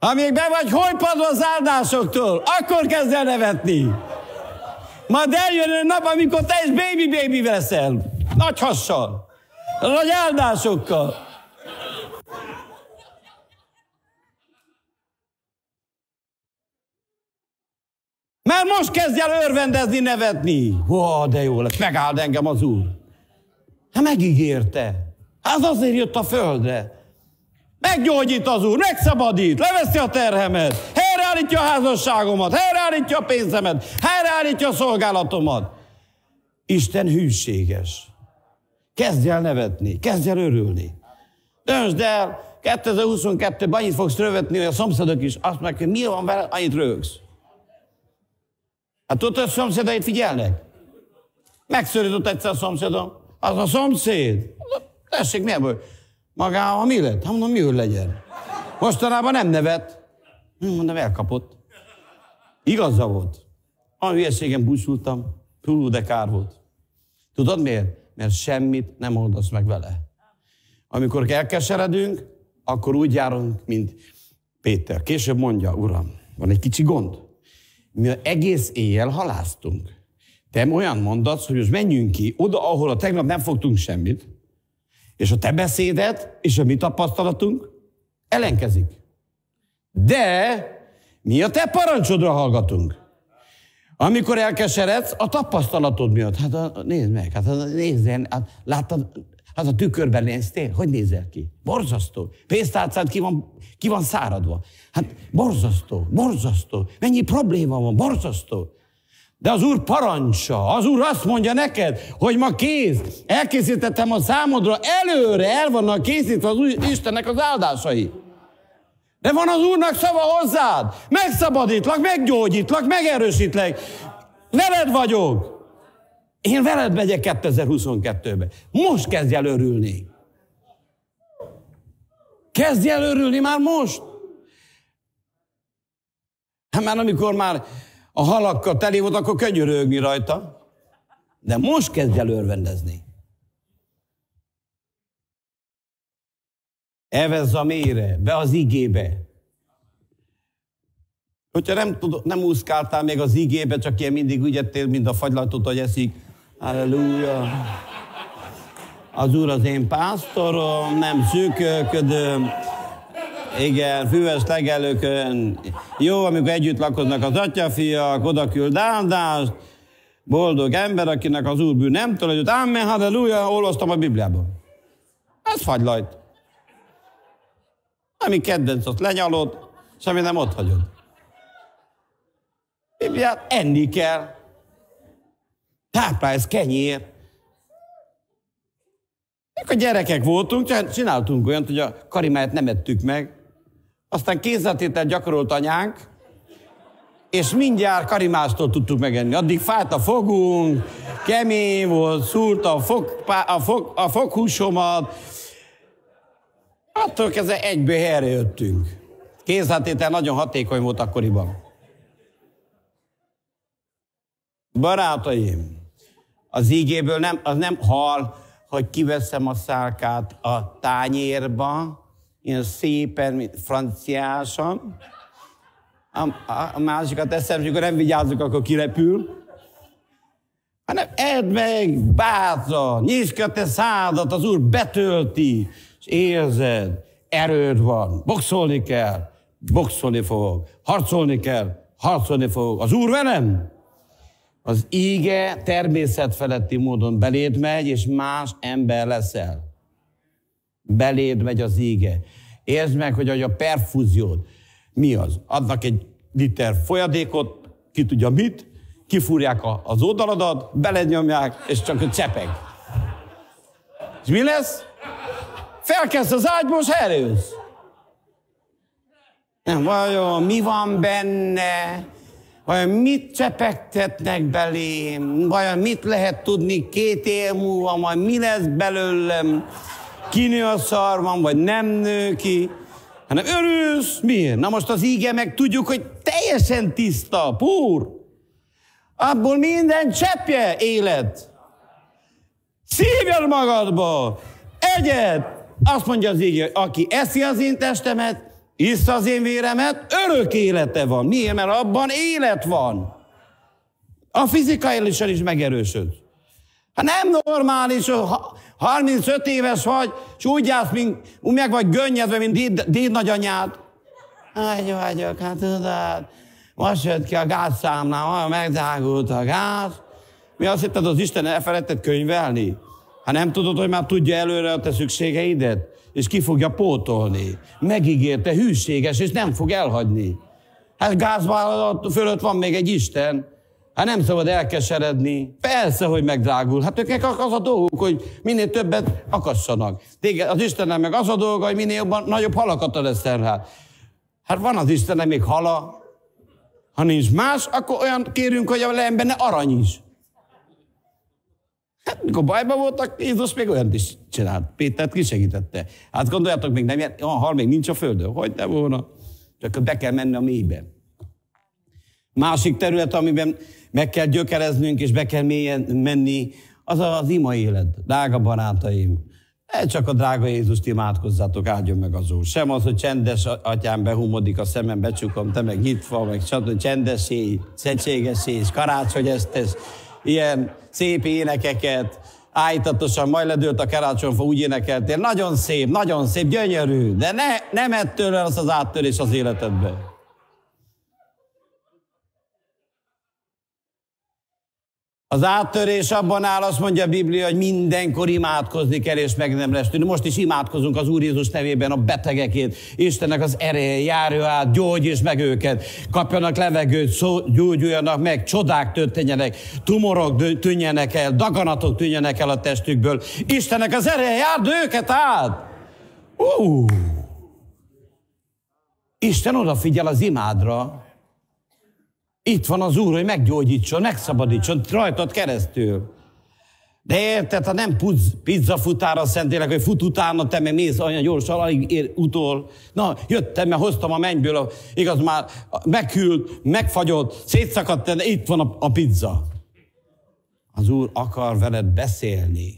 A: Ha még be vagy hojpadva az áldásoktól, akkor kezd el nevetni. Majd eljön a nap, amikor te is baby-baby veszel. Nagy hassal. Nagy áldásokkal. Már most kezdj el örvendezni, nevetni. Ó, de jó lesz, megáld engem az Úr. Hát megígérte. Hát azért jött a földre. Meggyógyít az Úr, megszabadít, leveszi a terhemet, helyreállítja a házasságomat, helyreállítja a pénzemet, helyreállítja a szolgálatomat. Isten hűséges. Kezdj el nevetni, kezdj el örülni. Döntsd el, 2022-ben annyit fogsz rövetni, hogy a szomszédok is azt meg, hogy mi van vele, annyit rögsz. Hát ott a szomszédait figyelnek. Megszörított egyszer a szomszédom. Az a szomszéd. Tessék, milyen baj? Magával mi lett? Hát mondom, mi ő legyen. Mostanában nem nevet. Hm, mondom, elkapott. Igaza volt. A hülyeségem búsultam. Túl de kár volt. Tudod miért? Mert semmit nem oldasz meg vele. Amikor elkeseredünk, akkor úgy járunk, mint Péter. Később mondja, uram, van egy kicsi gond. Mi egész éjjel haláztunk. Te olyan mondatsz, hogy most menjünk ki oda, ahol a tegnap nem fogtunk semmit, és a te beszédet és a mi tapasztalatunk ellenkezik. De mi a te parancsodra hallgatunk. Amikor elkeseredsz, a tapasztalatod miatt. Hát nézd meg, hát nézd, hát, láttad, Hát a tükörben néztél? Hogy nézel ki? Borzasztó. Pénztárcád ki van, ki van száradva. Hát borzasztó, borzasztó. Mennyi probléma van, borzasztó. De az Úr parancsa, az Úr azt mondja neked, hogy ma kész, elkészítettem a számodra, előre el vannak készítve az új Istennek az áldásai. De van az Úrnak szava hozzád. Megszabadítlak, meggyógyítlak, megerősítlek. Veled vagyok. Én veled megyek 2022-be. Most kezdj el örülni. Kezdj el örülni már most. Hát már amikor már a halakkal teli volt, akkor könyörögni rajta. De most kezdj el örvendezni. Evezz a mélyre, be az igébe. Hogyha nem, tud, nem úszkáltál még az igébe, csak ilyen mindig ügyettél, mint a fagylatot, hogy eszik, Halleluja! Az Úr az én pásztorom, nem szűkölködöm. Igen, füves legelőkön. Jó, amikor együtt lakoznak az atyafiak, oda küld áldást. Boldog ember, akinek az Úr bűn nem tulajdon. Amen, halleluja, olvastam a Bibliából. Ez fagylajt. Ami kedvenc, azt lenyalod, semmi nem ott hagyod. Bibliát enni kell táplálsz, kenyér. Mikor gyerekek voltunk, csináltunk olyan, hogy a karimáját nem ettük meg. Aztán kézzeltétel gyakorolt anyánk, és mindjárt karimástól tudtuk megenni. Addig fájt a fogunk, kemény volt, szúrt a, fog, a, fog, a foghúsomat. Attól kezdve egyből helyre jöttünk. Kézzeltétel nagyon hatékony volt akkoriban. Barátaim, az ígéből nem, az nem hal, hogy kiveszem a szálkát a tányérba, ilyen szépen, mint franciásan. A, a, a másikat eszem, és akkor nem vigyázzuk, akkor kirepül. Hanem edd meg bátra, nyisd ki a te szádat, az Úr betölti, és érzed, erőd van, boxolni kell, boxolni fogok, harcolni kell, harcolni fogok. Az Úr velem? Az íge természetfeletti módon beléd megy, és más ember leszel. Beléd megy az íge. Értsd meg, hogy a perfúziód mi az. Adnak egy liter folyadékot, ki tudja mit, kifúrják az oldaladat, belenyomják, és csak a csepeg. És mi lesz? Felkezd az ágyból, és erősz. Nem, vajon mi van benne? vajon mit csepegtetnek belém, vajon mit lehet tudni két év múlva, majd mi lesz belőlem, kinő a szarvam, vagy nem nő ki, hanem örülsz, miért? Na most az íge meg tudjuk, hogy teljesen tiszta, púr. Abból minden cseppje élet. Szívjad magadba, Egyet, Azt mondja az íge, aki eszi az én testemet, Iszta az én véremet, örök élete van. Miért? Mert abban élet van. A elősen is megerősöd. Hát nem normális, ha 35 éves vagy, és úgy jársz, mint, úgy meg vagy gönnyedve, mint déd, déd nagyanyád. Hogy vagyok, hát tudod, most jött ki a gázszámlám, olyan megzágult a gáz. Mi azt hitted, az Isten elfelejtett könyvelni? Ha nem tudod, hogy már tudja előre a te szükségeidet? és ki fogja pótolni. Megígérte, hűséges, és nem fog elhagyni. Hát gázvállalat fölött van még egy Isten, Hát nem szabad elkeseredni. Persze, hogy megdrágul. Hát őknek az a dolguk, hogy minél többet akassanak. Téged, az Istennek meg az a dolga, hogy minél jobban, nagyobb halakat adeszen hát. Hát van az Istennek még hala. Ha nincs más, akkor olyan kérünk, hogy a ember ne arany is. Hát mikor bajban voltak, Jézus még olyan is csinált. Pétert kisegítette. Hát gondoljátok, még nem jel, a hal még nincs a földön. Hogy nem volna? Csak be kell menni a mélybe. Másik terület, amiben meg kell gyökereznünk, és be kell mélyen menni, az az ima élet. Drága barátaim, ne csak a drága Jézust imádkozzátok, áldjon meg az Úr. Sem az, hogy csendes atyám behumodik a szemem, becsukom, te meg nyitva, meg stb. csendesé, szentségesé, és karácsony ezt tesz ilyen szép énekeket, állítatosan, majd ledőlt a karácsonyfa, úgy énekeltél. Nagyon szép, nagyon szép, gyönyörű, de ne, nem ettől lesz az áttörés az életedben. Az áttörés abban áll, azt mondja a Biblia, hogy mindenkor imádkozni kell, és meg nem lesz tűnő. Most is imádkozunk az Úr Jézus nevében a betegekét, Istennek az ereje járja át, gyógyíts meg őket. Kapjanak levegőt, szó, gyógyuljanak meg, csodák történjenek, tumorok tűnjenek el, daganatok tűnjenek el a testükből. Istennek az ereje járd őket át. Uh. Isten odafigyel az imádra, itt van az Úr, hogy meggyógyítson, megszabadítson, rajtad keresztül. De érted, ha nem puzz, pizza futára szentélek, hogy fut utána, te meg mész anya gyorsan, alig ér utol. Na, jöttem, mert hoztam a mennyből, a, igaz, már meghűlt, megfagyott, szétszakadt, de itt van a, a pizza. Az Úr akar veled beszélni.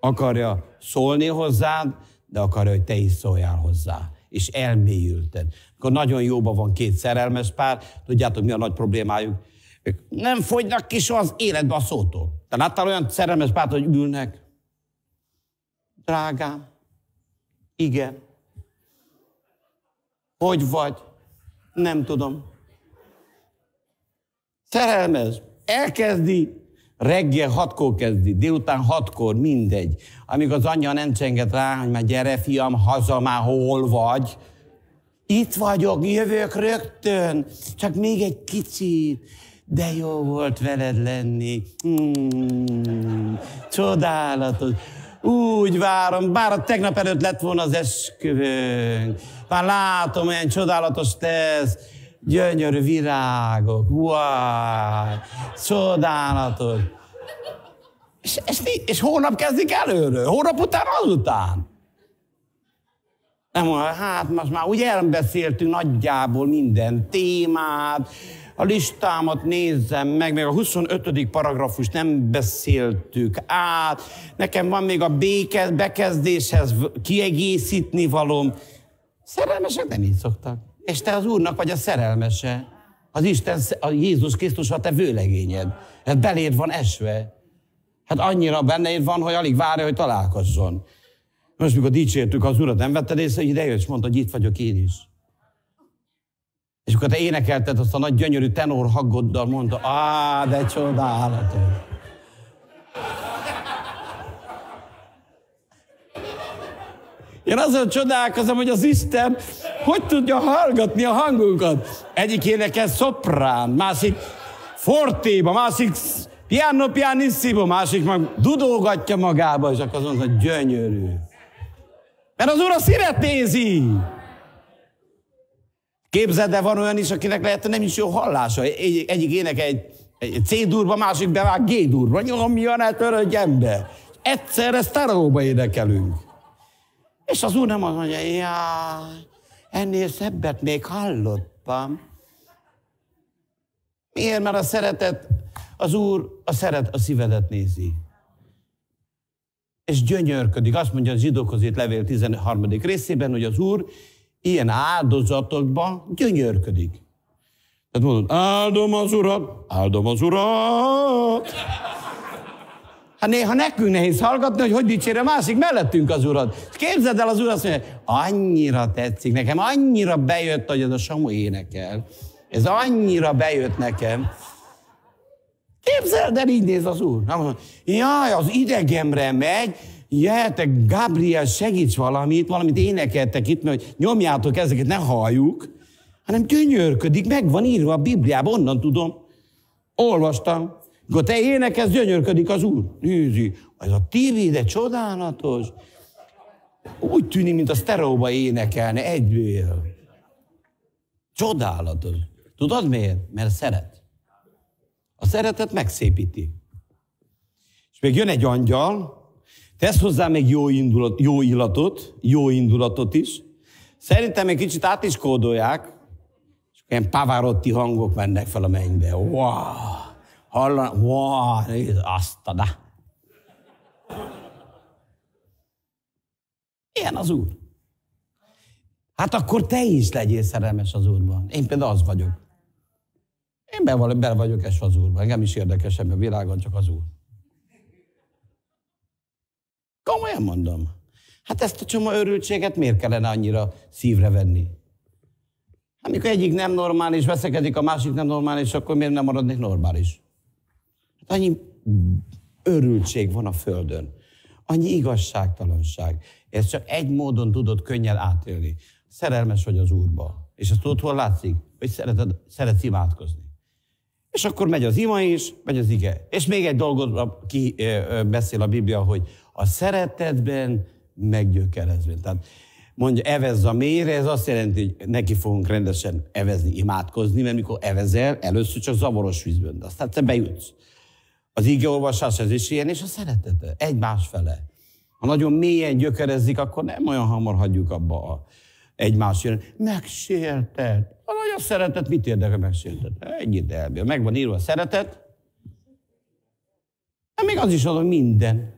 A: Akarja szólni hozzád, de akarja, hogy te is szóljál hozzá és elmélyülten. Akkor nagyon jóban van két szerelmes pár, tudjátok mi a nagy problémájuk? Ők nem fogynak ki soha az életbe a szótól. Te láttál olyan szerelmes párt, hogy ülnek? Drágám, igen. Hogy vagy? Nem tudom. Szerelmes. Elkezdi Reggel hatkor kezdi, délután hatkor, mindegy. Amíg az anyja nem csenget rá, hogy már gyere fiam, haza már hol vagy. Itt vagyok, jövök rögtön, csak még egy kicsit. De jó volt veled lenni. Hmm, csodálatos. Úgy várom, bár a tegnap előtt lett volna az esküvőnk. Már látom, olyan csodálatos tesz gyönyörű virágok, wow, csodálatos. És, és, és hónap kezdik előről, hónap után azután. Nem olyan, hát most már úgy elbeszéltünk nagyjából minden témát, a listámat nézzem meg, meg a 25. paragrafus nem beszéltük át, nekem van még a béke, bekezdéshez kiegészítni valom. Szerelmesek nem így szoktak. És te az Úrnak vagy a szerelmese. Az Isten, a Jézus Krisztus a te vőlegényed. Hát beléd van esve. Hát annyira benned van, hogy alig várja, hogy találkozzon. Most, mikor dicsértük az Urat, nem vetted észre, hogy idejött, és mondta, hogy itt vagyok én is. És akkor te énekelted azt a nagy gyönyörű tenor haggoddal, mondta, á, de csodálatos. Én azon csodálkozom, hogy az Isten hogy tudja hallgatni a hangunkat? Egyik énekes szoprán, másik fortéba, másik piano pianissimo, másik meg dudolgatja magába, és akkor azon hogy gyönyörű. Mert az Úr a szívet nézi. Képzeld, de van olyan is, akinek lehet, nem is jó hallása. Egy, egyik ének egy, egy C-durba, másik bevág G-durba. a ne törődj ember. Egyszerre sztereóba énekelünk. És az úr nem azt mondja, jaj, Ennél szebbet még hallottam. Miért? Mert a szeretet, az Úr a szeret a szívedet nézi. És gyönyörködik. Azt mondja a zsidókhoz itt levél 13. részében, hogy az Úr ilyen áldozatokban gyönyörködik. Tehát mondod, áldom az Urat, áldom az Urat. Hát néha nekünk nehéz hallgatni, hogy hogy dicsére másik mellettünk az urat. Képzeld el, az urat, azt mondja, annyira tetszik nekem, annyira bejött, hogy ez a Samu énekel. Ez annyira bejött nekem. Képzeld el, így néz az úr. Na, jaj, az idegemre megy, jöhetek, Gabriel, segíts valamit, valamit énekeltek itt, mert nyomjátok ezeket, ne halljuk, hanem gyönyörködik, meg van írva a Bibliában, onnan tudom. Olvastam, mikor te énekez, gyönyörködik az úr. Nézi, ez a TV, de csodálatos. Úgy tűnik, mint a sztereóba énekelne egyből. Csodálatos. Tudod miért? Mert szeret. A szeretet megszépíti. És még jön egy angyal, tesz hozzá még jó, indulat, jó illatot, jó indulatot is. Szerintem egy kicsit át is kódolják, és ilyen Pavarotti hangok mennek fel a mennybe. Wow! Hallan, wow, nézd, azt a Ilyen az Úr. Hát akkor te is legyél szerelmes az Úrban. Én például az vagyok. Én be, be vagyok esve az Úrban. Engem is érdekes ebben a világon, csak az Úr. Komolyan mondom. Hát ezt a csomó örültséget miért kellene annyira szívre venni? Amikor egyik nem normális, veszekedik a másik nem normális, akkor miért nem maradnék normális? annyi örültség van a Földön, annyi igazságtalanság. Ezt csak egy módon tudod könnyen átélni. Szerelmes vagy az Úrba. És ezt tudod, hol látszik? Hogy szereted, szeretsz imádkozni. És akkor megy az ima is, megy az ige. És még egy dolgot ki beszél a Biblia, hogy a szeretetben meggyökerezve. Tehát mondja, evezz a mélyre, ez azt jelenti, hogy neki fogunk rendesen evezni, imádkozni, mert mikor evezel, először csak zavaros vízből, de aztán te bejutsz. Az ígéolvasás ez is ilyen, és a szeretete egymás fele. Ha nagyon mélyen gyökerezik, akkor nem olyan hamar hagyjuk abba a egymás jön. Megsértett. A nagy a szeretet, mit érdekel megsértett? Egy idejelben. Meg van írva a szeretet. De még az is az, hogy minden.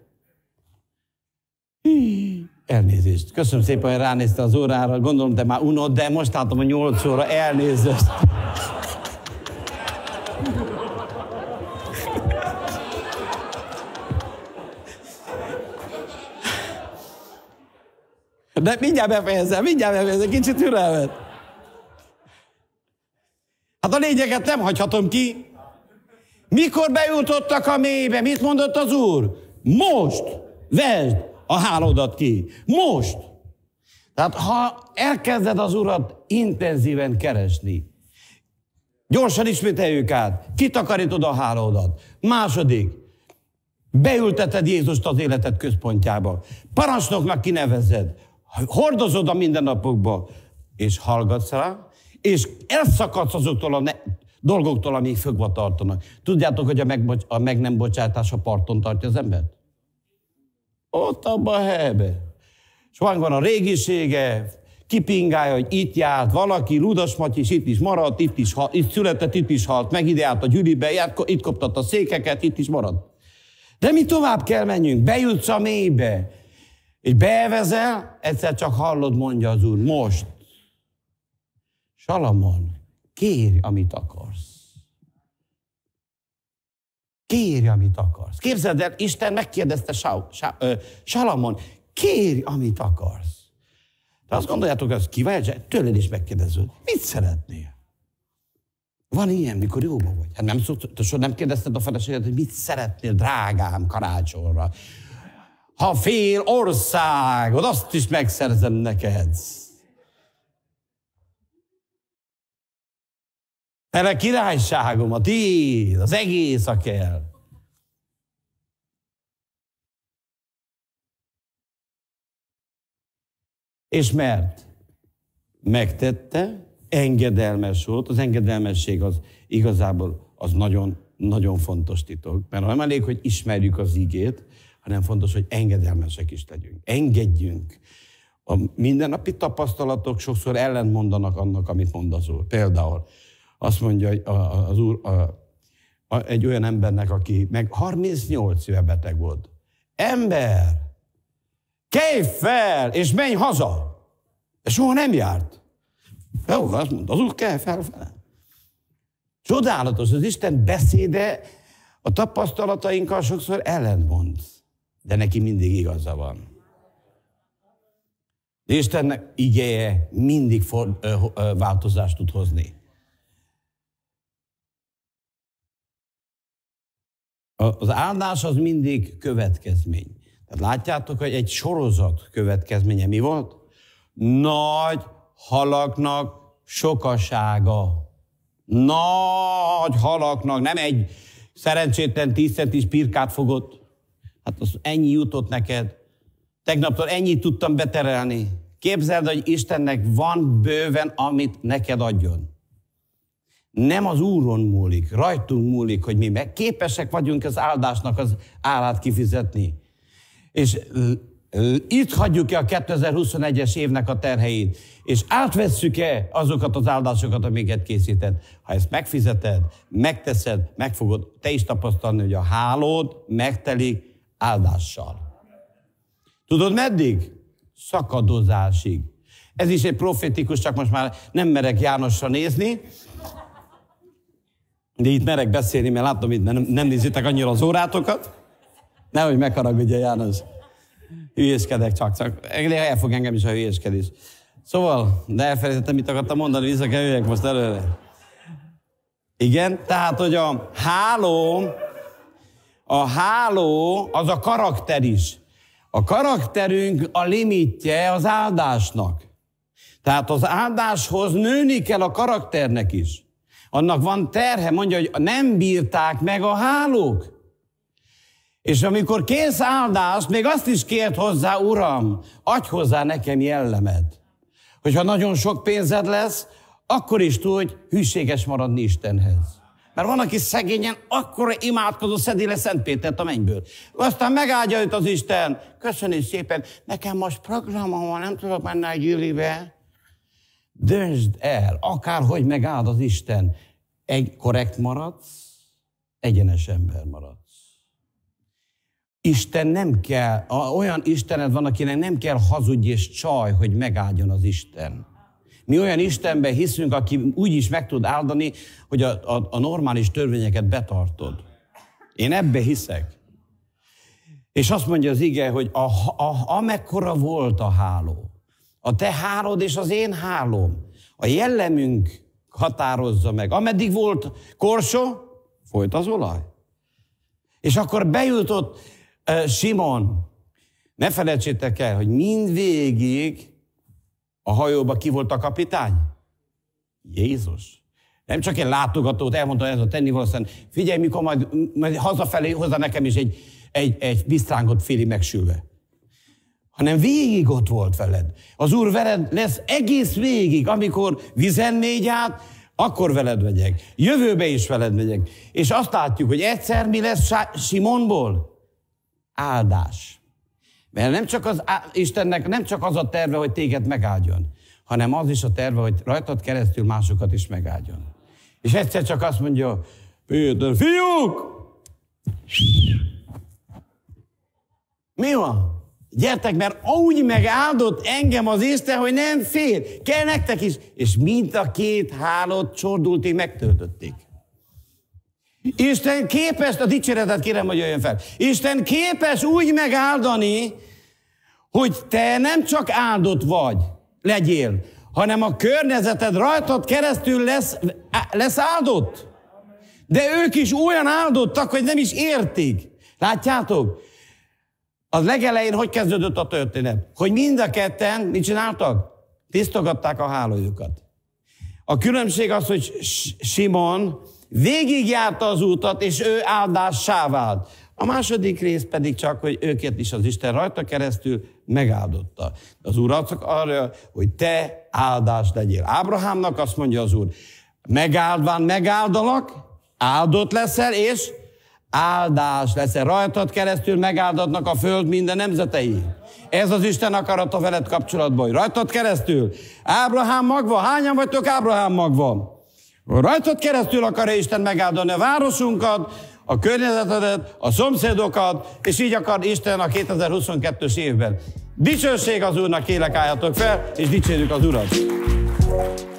A: elnézést. Köszönöm szépen, hogy ránézte az órára. Gondolom, te már unod, de most látom a nyolc óra elnézést. De mindjárt befejezem, mindjárt befejezem, kicsit türelmet. Hát a lényeget nem hagyhatom ki. Mikor bejutottak a mélybe, mit mondott az Úr? Most vezd a hálódat ki. Most. Tehát ha elkezded az Urat intenzíven keresni, gyorsan ismételjük át, kitakarítod a hálódat. Második, beülteted Jézust az életed központjába. Parancsnoknak kinevezed, hordozod a mindennapokba, és hallgatsz rá, és elszakadsz azoktól a ne- dolgoktól, amik fogva tartanak. Tudjátok, hogy a, megbocs- a meg nem bocsátás a parton tartja az embert? Ott abban a helyben. És van, van a régisége, kipingálja, hogy itt járt valaki, Ludas is és itt is maradt, itt is halt, itt született, itt is halt, meg ide a gyűlibe, járt, itt koptatta a székeket, itt is maradt. De mi tovább kell menjünk, bejutsz a mélybe, így bevezel, egyszer csak hallod, mondja az úr, most. Salamon, kérj, amit akarsz. Kérj, amit akarsz. Képzeld el, Isten megkérdezte Sa- Sa- ö, Salamon, kérj, amit akarsz. De azt gondoljátok, hogy az kíváncsi, tőled is megkérdezed, Mit szeretnél? Van ilyen, mikor jóban vagy. Hát nem, szoktad, nem kérdezted a feleséget, hogy mit szeretnél, drágám, karácsonyra ha fél országod, azt is megszerzem neked. Tele királyságom, a tiéd, az egész a kell. És mert megtette, engedelmes volt, az engedelmesség az igazából az nagyon, nagyon fontos titok. Mert nem elég, hogy ismerjük az igét, hanem fontos, hogy engedelmesek is legyünk. Engedjünk. A mindennapi tapasztalatok sokszor ellentmondanak annak, amit mond az úr. Például azt mondja az úr a, a, egy olyan embernek, aki meg 38 éve beteg volt. Ember, kelj fel, és menj haza! És soha nem járt. Jó, azt mondta, az úr kell fel. Csodálatos, az Isten beszéde a tapasztalatainkkal sokszor ellentmond de neki mindig igaza van. De Istennek igéje mindig for, ö, ö, változást tud hozni. Az áldás az mindig következmény. Tehát látjátok, hogy egy sorozat következménye mi volt? Nagy halaknak sokasága. Nagy halaknak, nem egy szerencsétlen 10 centis pirkát fogott, Hát az ennyi jutott neked. Tegnaptól ennyit tudtam beterelni. Képzeld, hogy Istennek van bőven, amit neked adjon. Nem az Úron múlik, rajtunk múlik, hogy mi meg képesek vagyunk az áldásnak az állát kifizetni. És itt hagyjuk-e a 2021-es évnek a terheit, és átvesszük-e azokat az áldásokat, amiket készített. Ha ezt megfizeted, megteszed, meg fogod te is tapasztalni, hogy a hálód megtelik, áldással. Tudod meddig? Szakadozásig. Ez is egy profetikus, csak most már nem merek Jánosra nézni, de itt merek beszélni, mert látom, itt nem, nem nézitek annyira az órátokat. Nehogy megharagudja János. Hülyeskedek csak, csak. Néha elfog engem is a hülyeskedés. Szóval, de elfelejtettem, mit akartam mondani, vissza kell most előre. Igen, tehát, hogy a háló a háló az a karakter is. A karakterünk a limitje az áldásnak. Tehát az áldáshoz nőni kell a karakternek is. Annak van terhe, mondja, hogy nem bírták meg a hálók. És amikor kész áldást, még azt is kért hozzá, Uram, adj hozzá nekem jellemet. Hogyha nagyon sok pénzed lesz, akkor is tudj hűséges maradni Istenhez. Mert van, aki szegényen akkora imádkozó szedi le Szent Pétert a mennyből. Aztán megáldja őt az Isten. Köszönöm szépen. Nekem most programom van, nem tudok menni a gyűlibe. Döntsd el, akárhogy megáld az Isten. Egy korrekt maradsz, egyenes ember maradsz. Isten nem kell, olyan Istened van, akinek nem kell hazudj és csaj, hogy megáldjon az Isten. Mi olyan Istenben hiszünk, aki úgy is meg tud áldani, hogy a, a, a normális törvényeket betartod. Én ebbe hiszek. És azt mondja az ige, hogy a, a, amekkora volt a háló, a te hálód és az én hálóm, a jellemünk határozza meg. Ameddig volt korsó, folyt az olaj. És akkor bejutott uh, Simon. Ne felejtsétek el, hogy mindvégig a hajóba ki volt a kapitány? Jézus. Nem csak egy látogatót elmondta ez a tenni, valószínűleg. figyelj, mikor majd, majd hazafelé hozza nekem is egy, egy, egy bisztrángot féli megsülve. Hanem végig ott volt veled. Az Úr veled lesz egész végig, amikor vizen négy át, akkor veled megyek. Jövőbe is veled megyek. És azt látjuk, hogy egyszer mi lesz Simonból? Áldás. Mert nem csak az, Istennek nem csak az a terve, hogy téged megáldjon, hanem az is a terve, hogy rajtad keresztül másokat is megáldjon. És egyszer csak azt mondja, Péter, fiúk! Mi van? Gyertek, mert úgy megáldott engem az Isten, hogy nem fél. Kell nektek is. És mind a két hálót csordulték, megtöltötték. Isten képes, a dicséretet kérem, hogy jöjjön fel. Isten képes úgy megáldani, hogy te nem csak áldott vagy, legyél, hanem a környezeted rajtad keresztül lesz, lesz áldott. De ők is olyan áldottak, hogy nem is értik. Látjátok? Az legelején hogy kezdődött a történet? Hogy mind a ketten mit csináltak? Tisztogatták a hálójukat. A különbség az, hogy Simon végigjárta az útat, és ő áldássá vált. A második rész pedig csak, hogy őket is az Isten rajta keresztül megáldotta. Az Úr csak arra, hogy te áldás legyél. Ábrahámnak azt mondja az Úr, megáldván megáldalak, áldott leszel, és áldás leszel. Rajtad keresztül megáldatnak a föld minden nemzetei. Ez az Isten akarata veled kapcsolatban, hogy rajtad keresztül. Ábrahám magva, hányan vagytok Ábrahám magva? Rajtad keresztül akarja Isten megáldani a városunkat, a környezetedet, a szomszédokat, és így akar Isten a 2022-es évben. Dicsőség az Úrnak álljatok fel, és dicsérjük az Urat!